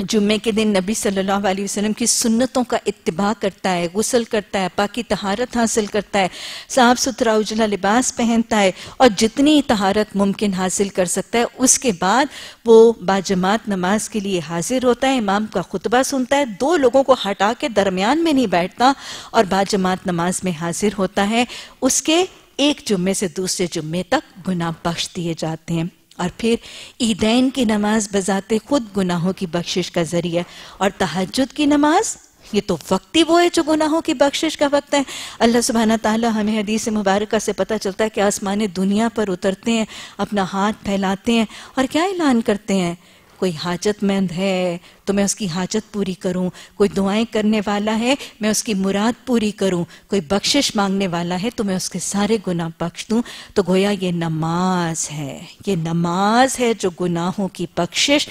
जुम्मे के दिन नबी सल्लल्लाहु अलैहि वसल्लम की सुन्नतों का इतबा करता है गुसल करता है पाकि तहारत हासिल करता है साफ सुथरा उजला लिबास पहनता है और जितनी तहारत मुमकिन हासिल कर सकता है उसके बाद वो बाजमात नमाज के लिए हाजिर होता है इमाम का खुतबा सुनता है दो लोगों को हटा के दरमियान में नहीं बैठता और बाजमात नमाज में हाजिर होता है उसके एक जुम्मे से दूसरे जुम्मे तक गुना बख्श दिए जाते हैं और फिर ईदैन की नमाज बजाते खुद गुनाहों की बख्शिश का जरिया और तहजद की नमाज ये तो वक्त ही वो है जो गुनाहों की बख्शिश का वक्त है अल्लाह सुबहाना ताला हमें हदीस मुबारक से पता चलता है कि आसमान दुनिया पर उतरते हैं अपना हाथ फैलाते हैं और क्या ऐलान करते हैं कोई हाजतमंद है तो मैं उसकी हाजत पूरी करूं कोई दुआएं करने वाला है मैं उसकी मुराद पूरी करूं कोई बख्शिश मांगने वाला है तो मैं उसके सारे गुनाह बख्श दूं तो गोया ये नमाज है ये नमाज है जो गुनाहों की बख्शिश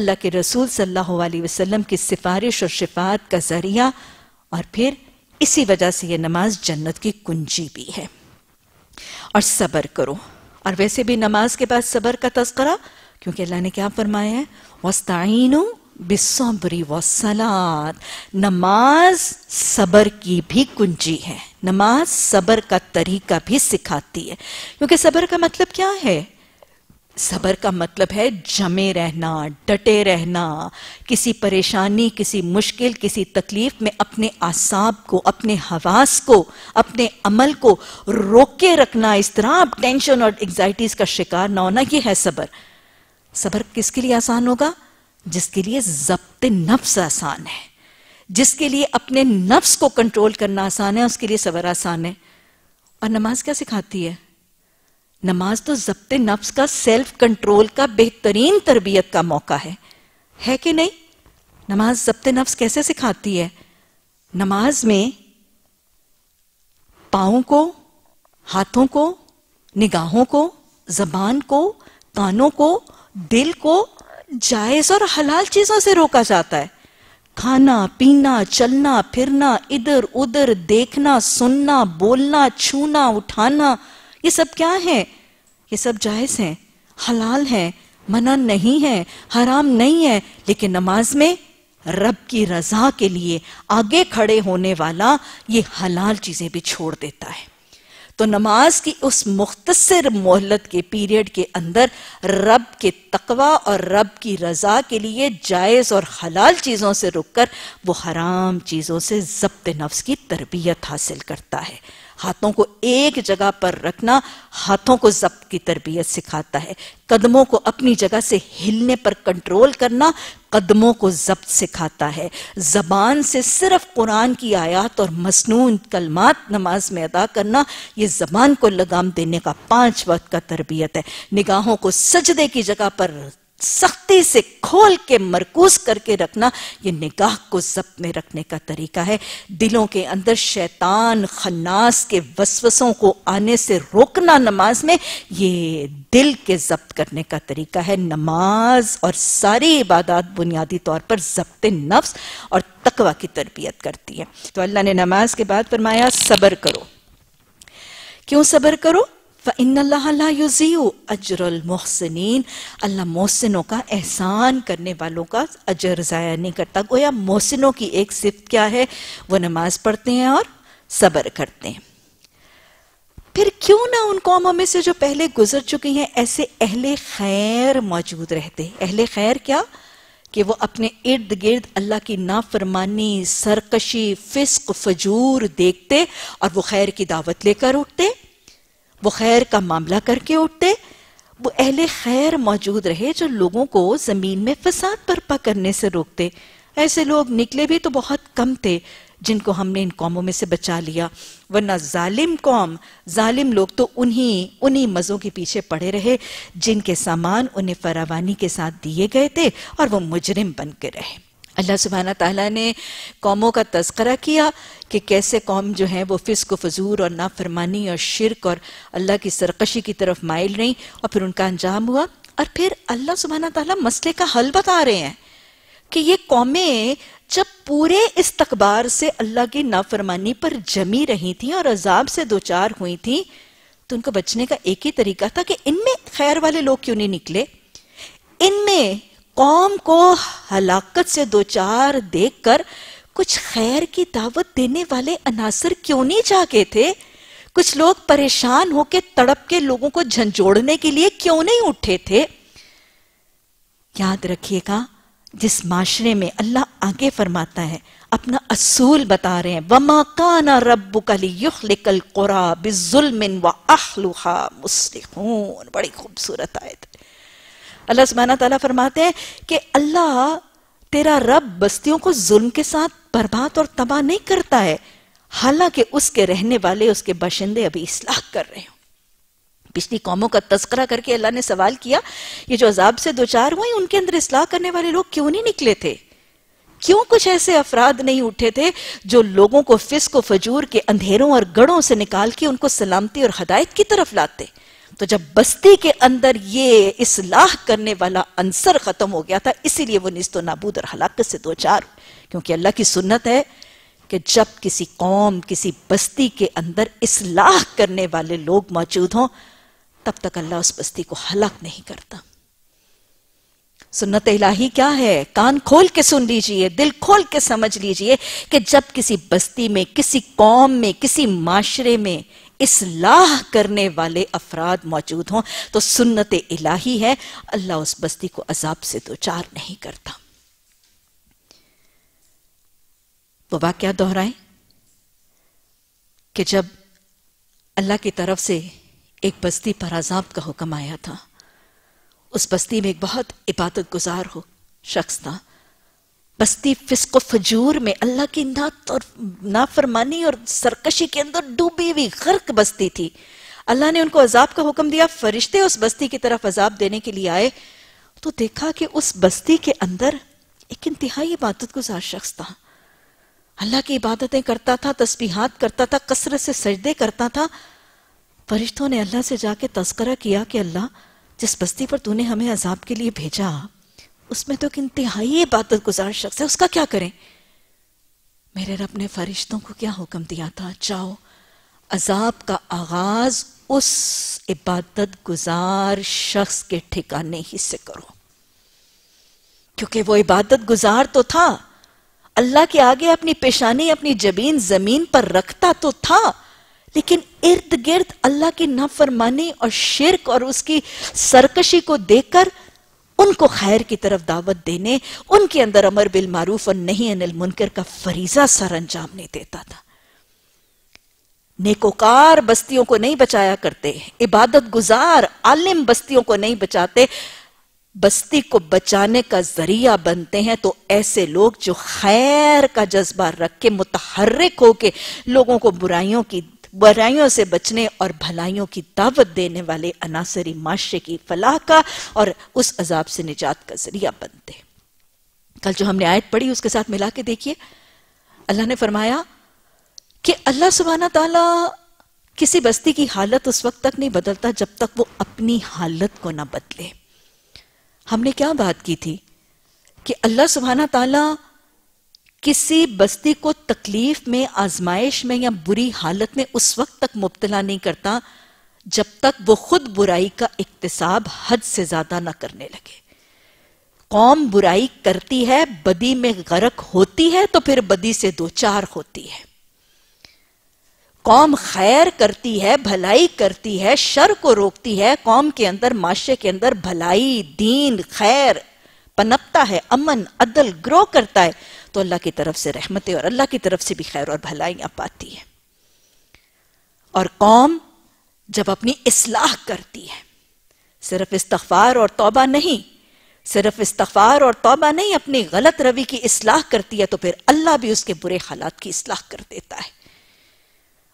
अल्लाह के रसूल सल्लल्लाहु अलैहि वसल्लम की सिफारिश और शिफात का जरिया और फिर इसी वजह से यह नमाज जन्नत की कुंजी भी है और सबर करो और वैसे भी नमाज के बाद सबर का तस्करा क्योंकि अल्लाह ने क्या फरमाया है वस्ताइन बिसब्री वसलात नमाज सबर की भी कुंजी है नमाज सबर का तरीका भी सिखाती है क्योंकि सबर का मतलब क्या है सबर का मतलब है जमे रहना डटे रहना किसी परेशानी किसी मुश्किल किसी तकलीफ में अपने आसाब को अपने हवास को अपने अमल को रोके रखना इस तरह आप टेंशन और एग्जाइटीज का शिकार ना होना यह है सबर सबर किसके लिए आसान होगा जिसके लिए जब्त नफ्स आसान है जिसके लिए अपने नफ्स को कंट्रोल करना आसान है उसके लिए सबर आसान है और नमाज क्या सिखाती है नमाज तो जब्त नफ्स का सेल्फ कंट्रोल का बेहतरीन तरबियत का मौका है है कि नहीं नमाज जब्त नफ्स कैसे सिखाती है नमाज में पाओ को हाथों को निगाहों को जबान को कानों को दिल को जायज और हलाल चीजों से रोका जाता है खाना पीना चलना फिरना इधर उधर देखना सुनना बोलना छूना उठाना ये सब क्या है ये सब जायज हैं हलाल हैं मना नहीं है हराम नहीं है लेकिन नमाज में रब की रजा के लिए आगे खड़े होने वाला ये हलाल चीजें भी छोड़ देता है तो नमाज की उस मुख्तसर मोहलत के पीरियड के अंदर रब के तकवा और रब की रजा के लिए जायज़ और हलाल चीज़ों से रुक कर वो हराम चीज़ों से जब्त नफ्स की तरबियत हासिल करता है हाथों को एक जगह पर रखना हाथों को जब्त की तरबियत सिखाता है कदमों को अपनी जगह से हिलने पर कंट्रोल करना कदमों को जब्त सिखाता है जबान से सिर्फ कुरान की आयात और मसनून कलमात नमाज में अदा करना यह जबान को लगाम देने का पांच वक्त का तरबियत है निगाहों को सजदे की जगह पर सख्ती से खोल के मरकूज करके रखना ये निगाह को जब्त में रखने का तरीका है दिलों के अंदर शैतान खन्नास के वसवसों को आने से रोकना नमाज में ये दिल के जब्त करने का तरीका है नमाज और सारी इबादत बुनियादी तौर पर जब्त नफ्स और तकवा की तरबियत करती है तो अल्लाह ने नमाज के बाद फरमाया सबर करो क्यों सबर करो अल्लाह मोहसिनों का एहसान करने वालों का अजर ज़ाया नहीं करता गोया मोहसिनों की एक सिफत क्या है वो नमाज पढ़ते हैं और सबर करते हैं फिर क्यों ना उन कौमों में से जो पहले गुजर चुकी हैं ऐसे अहले खैर मौजूद रहते अहले खैर क्या कि वो अपने इर्द गिर्द अल्लाह की नाफरमानी सरकशी फिस्क फजूर देखते और वो खैर की दावत लेकर उठते वो खैर का मामला करके उठते वो अहले खैर मौजूद रहे जो लोगों को जमीन में फसाद बर्पा करने से रोकते ऐसे लोग निकले भी तो बहुत कम थे जिनको हमने इन कौमों में से बचा लिया वरना जालिम कौम जालिम लोग तो उन्हीं उन्हीं मज़ों के पीछे पड़े रहे जिनके सामान उन्हें फरावानी के साथ दिए गए थे और वो मुजरिम बन के रहे अल्लाह सुबहाना तला ने कौमों का तस्करा किया कि कैसे कौम जो है वो फिस को फजूर और नाफरमानी और शिरक और अल्लाह की सरकशी की तरफ माइल रही और फिर उनका अंजाम हुआ और फिर अल्लाह सुबहाना तला मसले का हल बता रहे हैं कि ये कौमें जब पूरे इस्तकबार से अल्लाह की नाफरमानी पर जमी रही थी और अजाब से दो चार हुई थी तो उनको बचने का एक ही तरीका था कि इनमें खैर वाले लोग क्यों नहीं निकले इनमें कौम को हलाकत से दो चार देख कर कुछ खैर की दावत देने वाले अनासर क्यों नहीं जागे थे कुछ लोग परेशान होकर तड़प के लोगों को झंझोड़ने के लिए क्यों नहीं उठे थे याद रखिएगा जिस माशरे में अल्लाह आगे फरमाता है अपना असूल बता रहे हैं वमा काना रब्बु कली कुरा बिजुलमिन व अहलुहा बड़ी खूबसूरत आयत अल्लाह सुबहाना तला फरमाते हैं कि अल्लाह तेरा रब बस्तियों को जुल्म के साथ बर्बाद और तबाह नहीं करता है हालांकि उसके रहने वाले उसके बाशिंदे अभी इसलाह कर रहे हो पिछली कौमों का तस्करा करके अल्लाह ने सवाल किया ये जो अजाब से दो चार हुए उनके अंदर इसलाह करने वाले लोग क्यों नहीं निकले थे क्यों कुछ ऐसे अफराद नहीं उठे थे जो लोगों को फिस को फजूर के अंधेरों और गड़ों से निकाल के उनको सलामती और हदायत की तरफ लाते तो जब बस्ती के अंदर ये इसलाह करने वाला अंसर ख़त्म हो गया था इसीलिए वो निस्तो नाबूद और हलाकत से दो चार क्योंकि अल्लाह की सुन्नत है कि जब किसी कौम किसी बस्ती के अंदर इसलाह करने वाले लोग मौजूद हों तब तक अल्लाह उस बस्ती को हलाक नहीं करता सुन्नत इलाही क्या है कान खोल के सुन लीजिए दिल खोल के समझ लीजिए कि जब किसी बस्ती में किसी कौम में किसी माशरे में इसलाह करने वाले अफराद मौजूद हों तो सुन्नत इलाही है अल्लाह उस बस्ती को अजाब से दो चार नहीं करता वो वाक्य दोहराए कि जब अल्लाह की तरफ से एक बस्ती पर अजाब का हुक्म आया था उस बस्ती में एक बहुत इबादत गुजार हो शख्स था बस्ती फिसको फजूर में अल्लाह की नात और नाफरमानी और सरकशी के अंदर डूबी हुई गर्क बस्ती थी अल्लाह ने उनको अजाब का हुक्म दिया फरिश्ते उस बस्ती की तरफ अजाब देने के लिए आए तो देखा कि उस बस्ती के अंदर एक इंतहाई इबादत गुजार शख्स था अल्लाह की इबादतें करता था तस्बीहात करता था कसरत से सजदे करता था फरिश्तों ने अल्लाह से जाके तस्करा किया कि अल्लाह जिस बस्ती पर तूने हमें अजाब के लिए भेजा उसमें तो इंतहाई इबादत गुजार शख्स है उसका क्या करें मेरे रब ने फरिश्तों को क्या हुक्म दिया था जाओ अजाब का आगाज उस इबादत गुजार शख्स के ठिकाने ही से करो क्योंकि वो इबादत गुजार तो था अल्लाह के आगे अपनी पेशानी अपनी जबीन जमीन पर रखता तो था लेकिन इर्द गिर्द अल्लाह की नाफरमानी और शिरक और उसकी सरकशी को देखकर उनको खैर की तरफ दावत देने उनके अंदर अमर बिल मारूफ और नहीं अनिल मुनकर का फरीजा सर अंजाम नहीं देता था नेकोकार बस्तियों को नहीं बचाया करते इबादत गुजार आलिम बस्तियों को नहीं बचाते बस्ती को बचाने का जरिया बनते हैं तो ऐसे लोग जो खैर का जज्बा रख के मुतहरक होके लोगों को बुराइयों की बुराइयों से बचने और भलाइयों की दावत देने वाले अनासरी माशरे की फलाह का और उस अजाब से निजात का जरिया बनते कल जो हमने आयत पढ़ी उसके साथ मिला के देखिए अल्लाह ने फरमाया कि अल्लाह सुबहाना ताला किसी बस्ती की हालत उस वक्त तक नहीं बदलता जब तक वो अपनी हालत को ना बदले हमने क्या बात की थी कि अल्लाह सुबहाना ताला किसी बस्ती को तकलीफ में आजमाइश में या बुरी हालत में उस वक्त तक मुबतला नहीं करता जब तक वो खुद बुराई का इकतसाब हद से ज्यादा ना करने लगे कौम बुराई करती है बदी में गरक होती है तो फिर बदी से दो चार होती है कौम खैर करती है भलाई करती है शर को रोकती है कौम के अंदर माशे के अंदर भलाई दीन खैर पनपता है अमन अदल ग्रो करता है तो अल्लाह की तरफ से रहमतें और अल्लाह की तरफ से भी खैर और भलाई अब पाती है और कौम जब अपनी इसलाह करती है सिर्फ इस्तफार और तोबा नहीं सिर्फ इस्तफार और तोबा नहीं अपनी गलत रवि की इसलाह करती है तो फिर अल्लाह भी उसके बुरे हालात की इसलाह कर देता है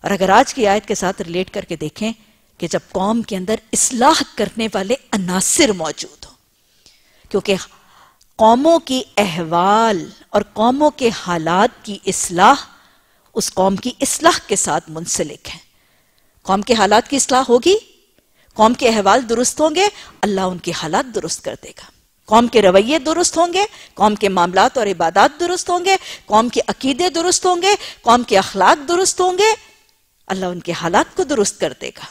और अगर आज की आयत के साथ रिलेट करके देखें कि जब कौम के अंदर इसलाह करने वाले अनासिर मौजूद हो क्योंकि कौमों की अहवाल और कौमों के हालात की असलाह उस कौम की असलाह के साथ मुंसलिक है कौम के हालात की असलाह होगी कौम के अहवाल दुरुस्त होंगे अल्लाह उनके हालात दुरुस्त कर देगा कौम के रवैये दुरुस्त होंगे कौम के मामलात और इबादत दुरुस्त होंगे कौम के अकीदे दुरुस्त होंगे कौम के अखलाक दुरुस्त होंगे अल्लाह उनके हालात को दुरुस्त कर देगा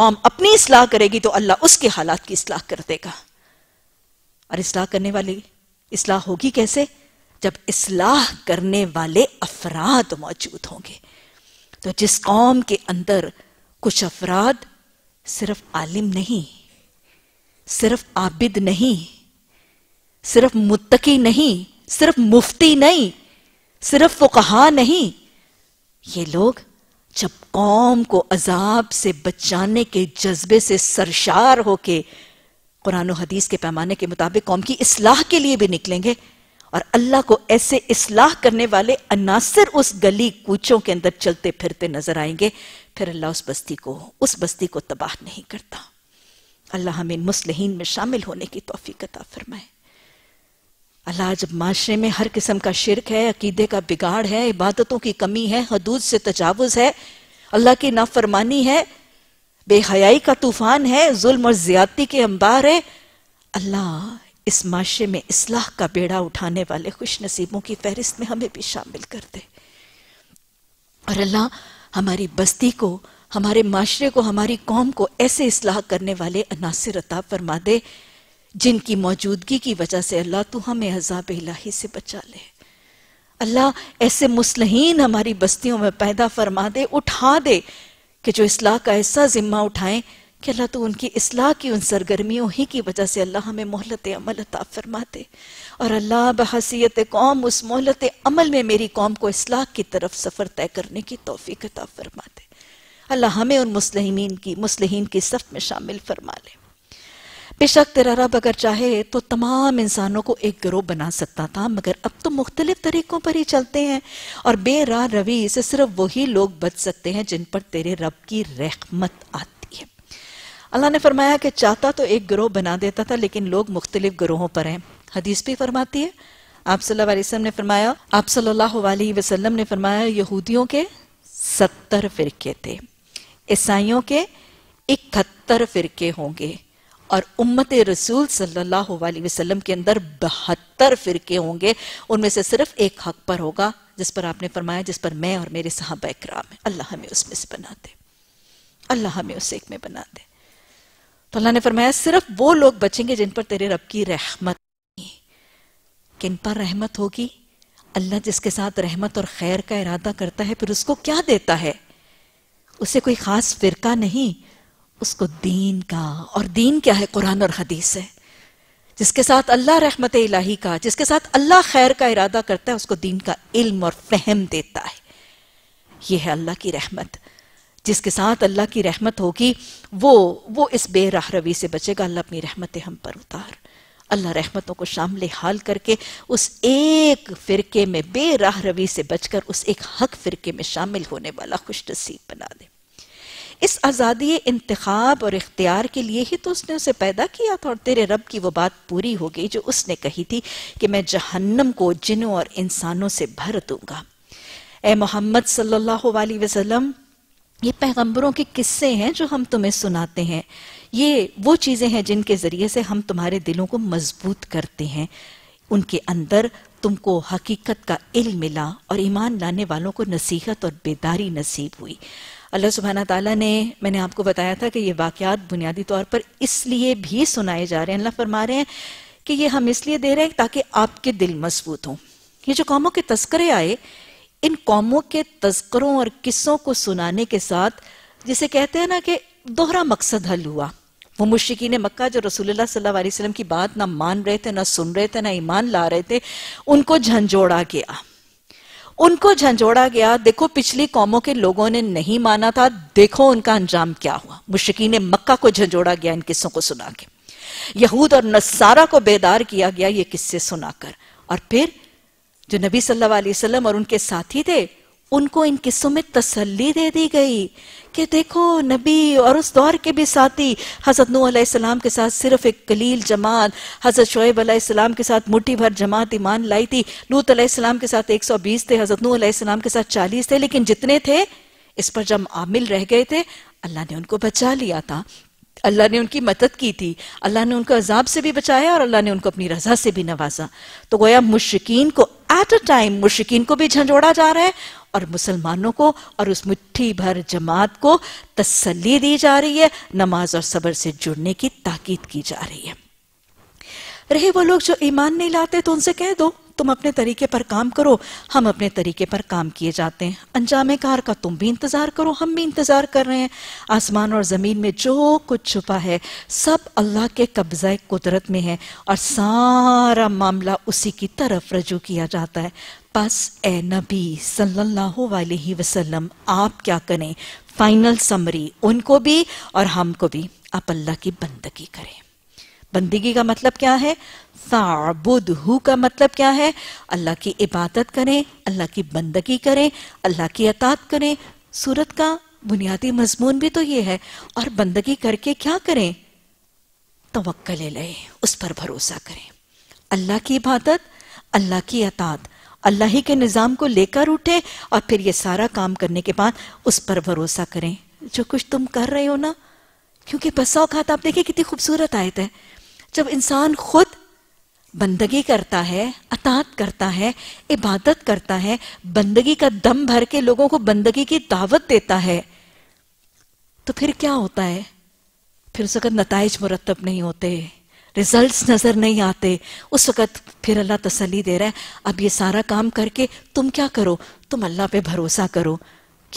कौम अपनी असलाह करेगी तो अल्लाह उसके हालात की असलाह कर देगा और इसलाह करने वाले इसलाह होगी कैसे जब इसलाह करने वाले अफराद मौजूद होंगे तो जिस कौम के अंदर कुछ अफराद सिर्फ आलिम नहीं सिर्फ आबिद नहीं सिर्फ मुत्तकी नहीं सिर्फ मुफ्ती नहीं सिर्फ फुकहा नहीं ये लोग जब कौम को अजाब से बचाने के जज्बे से सरशार होके कुरान हदीस के पैमाने के मुताबिक कौम की इसलाह के लिए भी निकलेंगे और अल्लाह को ऐसे इसलाह करने वाले अनासर उस गली कूचों के अंदर चलते फिरते नजर आएंगे फिर अल्लाह उस बस्ती को उस बस्ती को तबाह नहीं करता अल्लाह हमें मुसलहीन में शामिल होने की तोफ़ी अता फरमाए अल्लाह जब माशरे में हर किस्म का शिरक है अकीदे का बिगाड़ है इबादतों की कमी है हदूद से तजावज़ है अल्लाह की नाफरमानी है बेहयाई का तूफान है जुल्म और ज्यादती के अंबार है अल्लाह इस माशे में इसलाह का बेड़ा उठाने वाले खुश नसीबों की फहरिस्त में हमें भी शामिल कर दे और अल्लाह हमारी बस्ती को हमारे माशरे को हमारी कौम को ऐसे इसलाह करने वाले अनासर अता फरमा दे जिनकी मौजूदगी की वजह से अल्लाह तू हमें अजाब इलाही से बचा ले अल्लाह ऐसे मुसलहीन हमारी बस्तियों में पैदा फरमा दे उठा दे कि जो इसलाह का ऐसा ज़िम्मा उठाएं कि अल्लाह तो उनकी इसलाह की उन सरगर्मियों ही की वजह से अल्लाह हमें मोहलत अमल अता फरमाते और अल्लाह बहसीत कौम उस मोहलत अमल में मेरी कौम को इसलाह की तरफ सफ़र तय करने की तोफ़ी अता फरमाते अल्लाह हमें उन मुस्लिमीन की मुस्लिहीन की सफ़ में शामिल फरमा लें बेशक तेरा रब अगर चाहे तो तमाम इंसानों को एक ग्रोह बना सकता था मगर अब तो मुख्तलिफ तरीक़ों पर ही चलते हैं और बेरा रवि से सिर्फ वही लोग बच सकते हैं जिन पर तेरे रब की रहमत आती है अल्लाह ने फरमाया कि चाहता तो एक ग्रोह बना देता था लेकिन लोग मुख्तलिफ ग्रोहों पर हैं हदीस भी फरमाती है आप सल्लल्लाहु अलैहि वसल्लम ने फरमाया आप सल्लल्लाहु अलैहि वसल्लम ने फरमाया यहूदियों के सत्तर फिरके थे ईसाइयों के इकहत्तर फिरके होंगे और उम्मत रसूल सल्लल्लाहु अलैहि वसल्लम के अंदर बहत्तर फिरके होंगे उनमें से सिर्फ एक हक पर होगा जिस पर आपने फरमाया जिस पर मैं और मेरे साहब इक्राम है अल्लाह हमें उसमें से बना दे अल्लाह हमें उस एक में बना दे तो अल्लाह ने फरमाया सिर्फ वो लोग बचेंगे जिन पर तेरे रब की रहमत किन पर रहमत होगी अल्लाह जिसके साथ रहमत और खैर का इरादा करता है फिर उसको क्या देता है उसे कोई खास फिरका नहीं उसको दीन का और दीन क्या है कुरान और हदीस है जिसके साथ अल्लाह रहमत इलाही का जिसके साथ अल्लाह खैर का इरादा करता है उसको दीन का इल्म और फहम देता है यह है अल्लाह की रहमत जिसके साथ अल्लाह की रहमत होगी वो वो इस बेराह रवी से बचेगा अल्लाह अपनी रहमत हम पर उतार अल्लाह रहमतों को शामिल हाल करके उस एक फिरके में बेराह रवी से बचकर उस एक हक फिरके में शामिल होने वाला खुश नसीब बना दे इस आज़ादी इंतखाब और इख्तियार के लिए ही तो उसने उसे पैदा किया था और तेरे रब की वो बात पूरी हो गई जो उसने कही थी कि मैं जहन्नम को जिनों और इंसानों से भर दूंगा ए मोहम्मद सल्लल्लाहु अलैहि वसल्लम ये पैगंबरों के किस्से हैं जो हम तुम्हें सुनाते हैं ये वो चीज़ें हैं जिनके ज़रिए से हम तुम्हारे दिलों को मजबूत करते हैं उनके अंदर तुमको हकीकत का इल्म मिला और ईमान लाने वालों को नसीहत और बेदारी नसीब हुई अल्लाह सुबहाना तला ने मैंने आपको बताया था कि ये वाक़ात बुनियादी तौर पर इसलिए भी सुनाए जा रहे हैं अल्लाह फरमा रहे हैं कि ये हम इसलिए दे रहे हैं ताकि आपके दिल मजबूत हों ये जो कौमों के तस्करे आए इन कौमों के तस्करों और किस्सों को सुनाने के साथ जिसे कहते हैं ना कि दोहरा मकसद हल हुआ वो मुश्किन मक्का जो रसूलुल्लाह सल्लल्लाहु अलैहि वसल्लम की बात ना मान रहे थे ना सुन रहे थे ना ईमान ला रहे थे उनको झंझोड़ा गया उनको झंझोड़ा गया देखो पिछली कौमों के लोगों ने नहीं माना था देखो उनका अंजाम क्या हुआ मुश्किन मक्का को झंझोड़ा गया इन किस्सों को सुना के यहूद और नसारा को बेदार किया गया ये किस्से सुनाकर और फिर जो नबी सल्लल्लाहु अलैहि वसल्लम और उनके साथी थे उनको इन किस्सों में तसल्ली दे दी गई कि देखो नबी और उस दौर के भी साथी हज़रत नू अलैहिस्सलाम के साथ सिर्फ एक कलील जमात हज़रत शुएब अलैहिस्सलाम के साथ मुट्ठी भर जमात ईमान लाई थी लूत अलैहिस्सलाम के साथ 120 थे हज़रत नू अलैहिस्सलाम के साथ 40 थे लेकिन जितने थे इस पर जब आमिल रह गए थे अल्लाह ने उनको बचा लिया था अल्लाह ने उनकी मदद की थी अल्लाह ने उनको अजाब से भी बचाया और अल्लाह ने उनको अपनी रजा से भी नवाजा तो गोया मुश्किन को एट अ टाइम मुश्किन को भी झंझोड़ा जा रहा है और मुसलमानों को और उस मुट्ठी भर जमात को तसल्ली दी जा रही है नमाज और सबर से जुड़ने की ताकीद की जा रही है रहे वो लोग जो ईमान नहीं लाते तो उनसे कह दो तुम अपने तरीके पर काम करो हम अपने तरीके पर काम किए जाते हैं अंजाम कार का तुम भी इंतज़ार करो हम भी इंतज़ार कर रहे हैं आसमान और ज़मीन में जो कुछ छुपा है सब अल्लाह के कब्ज़ कुदरत में है और सारा मामला उसी की तरफ रजू किया जाता है बस ए नबी सल्लल्लाहु अलैहि वसल्लम आप क्या करें फाइनल समरी उनको भी और हमको भी आप अल्लाह की बंदगी करें बंदगी का मतलब क्या है साबुद हु का मतलब क्या है अल्लाह की इबादत करें अल्लाह की बंदगी करें अल्लाह की अतात करें सूरत का बुनियादी मजमून भी तो ये है और बंदगी करके क्या करें तवक्ल लें उस पर भरोसा करें अल्लाह की इबादत अल्लाह की अतात अल्लाह ही के निज़ाम को लेकर उठे और फिर ये सारा काम करने के बाद उस पर भरोसा करें जो कुछ तुम कर रहे हो ना क्योंकि बसा औकात आप देखिए कितनी खूबसूरत आयत है जब इंसान खुद बंदगी करता है अतात करता है इबादत करता है बंदगी का दम भर के लोगों को बंदगी की दावत देता है तो फिर क्या होता है फिर उस वक्त नतज मुरतब नहीं होते रिजल्ट्स नज़र नहीं आते उस वक़्त फिर अल्लाह तसली दे रहा है अब ये सारा काम करके तुम क्या करो तुम अल्लाह पे भरोसा करो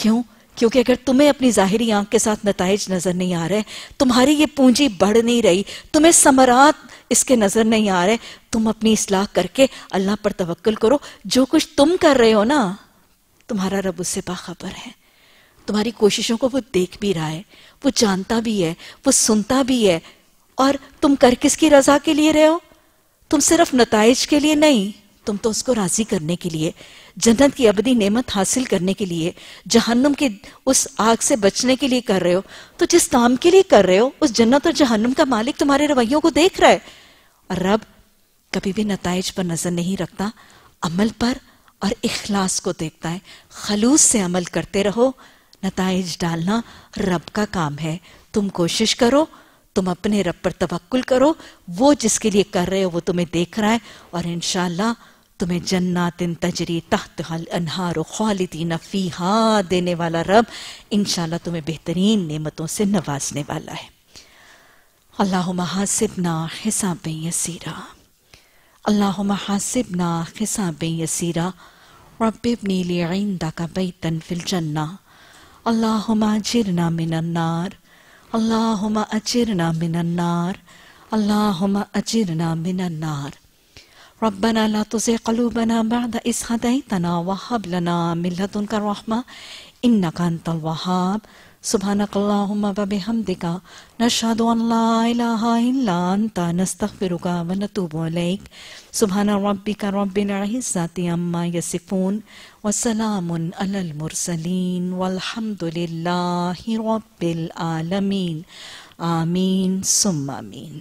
क्यों क्योंकि अगर तुम्हें अपनी ज़ाहरी आंख के साथ नतज नज़र नहीं आ रहे तुम्हारी ये पूंजी बढ़ नहीं रही तुम्हें समरात इसके नज़र नहीं आ रहे तुम अपनी इसलाह करके अल्लाह पर तवक्ल करो जो कुछ तुम कर रहे हो ना तुम्हारा रब उससे बाखबर है तुम्हारी कोशिशों को वो देख भी रहा है वो जानता भी है वो सुनता भी है और तुम कर किसकी रजा के लिए रहे हो तुम सिर्फ नतज के लिए नहीं तुम तो उसको राजी करने के लिए जन्नत की अबदी नेमत हासिल करने के लिए जहन्नुम की उस आग से बचने के लिए कर रहे हो तो जिस काम के लिए कर रहे हो उस जन्नत और जहन्नम का मालिक तुम्हारे रवैयों को देख रहा है और रब कभी भी नतज पर नजर नहीं रखता अमल पर और इखलास को देखता है खलूस से अमल करते रहो नतज डालना रब का काम है तुम कोशिश करो तुम अपने रब पर तवक्ल करो वो जिसके लिए कर रहे हो वो तुम्हें देख रहा है और इनशाला तुम्हें जन्नातिन तजरी तहत हल अनहार खालिदीन फ़ीहा देने वाला रब इनशा तुम्हें बेहतरीन नेमतों से नवाजने वाला है अल्लाह हासिबना हिसाब यसीरा अल्लाह हासिबना हिसाब यसीरा रबिब नीली आइंदा का बैतन तनफिल जन्ना जिर ना मिनन्नार अल्लाह अचिर ना मिनन्नार अल्लाह अचिर ना मिनन्नार रब्बना ला तुज़िग क़ुलूबना बअद इज़ हदैतना व हब लना मिन लदुनका रहमा इन्नका अंतल वहाब सुभानक अल्लाहुम्मा व बिहम्दिका नशहदु अन ला इलाहा इल्ला अंत नस्तगफिरुका व नतूबु इलैक सुभान रब्बिका रब्बिल इज़्ज़ति अम्मा यसिफून व सलामुन अलल मुरसलीन वल्हम्दुलिल्लाहि रब्बिल आलमीन आमीन सुम्मा आमीन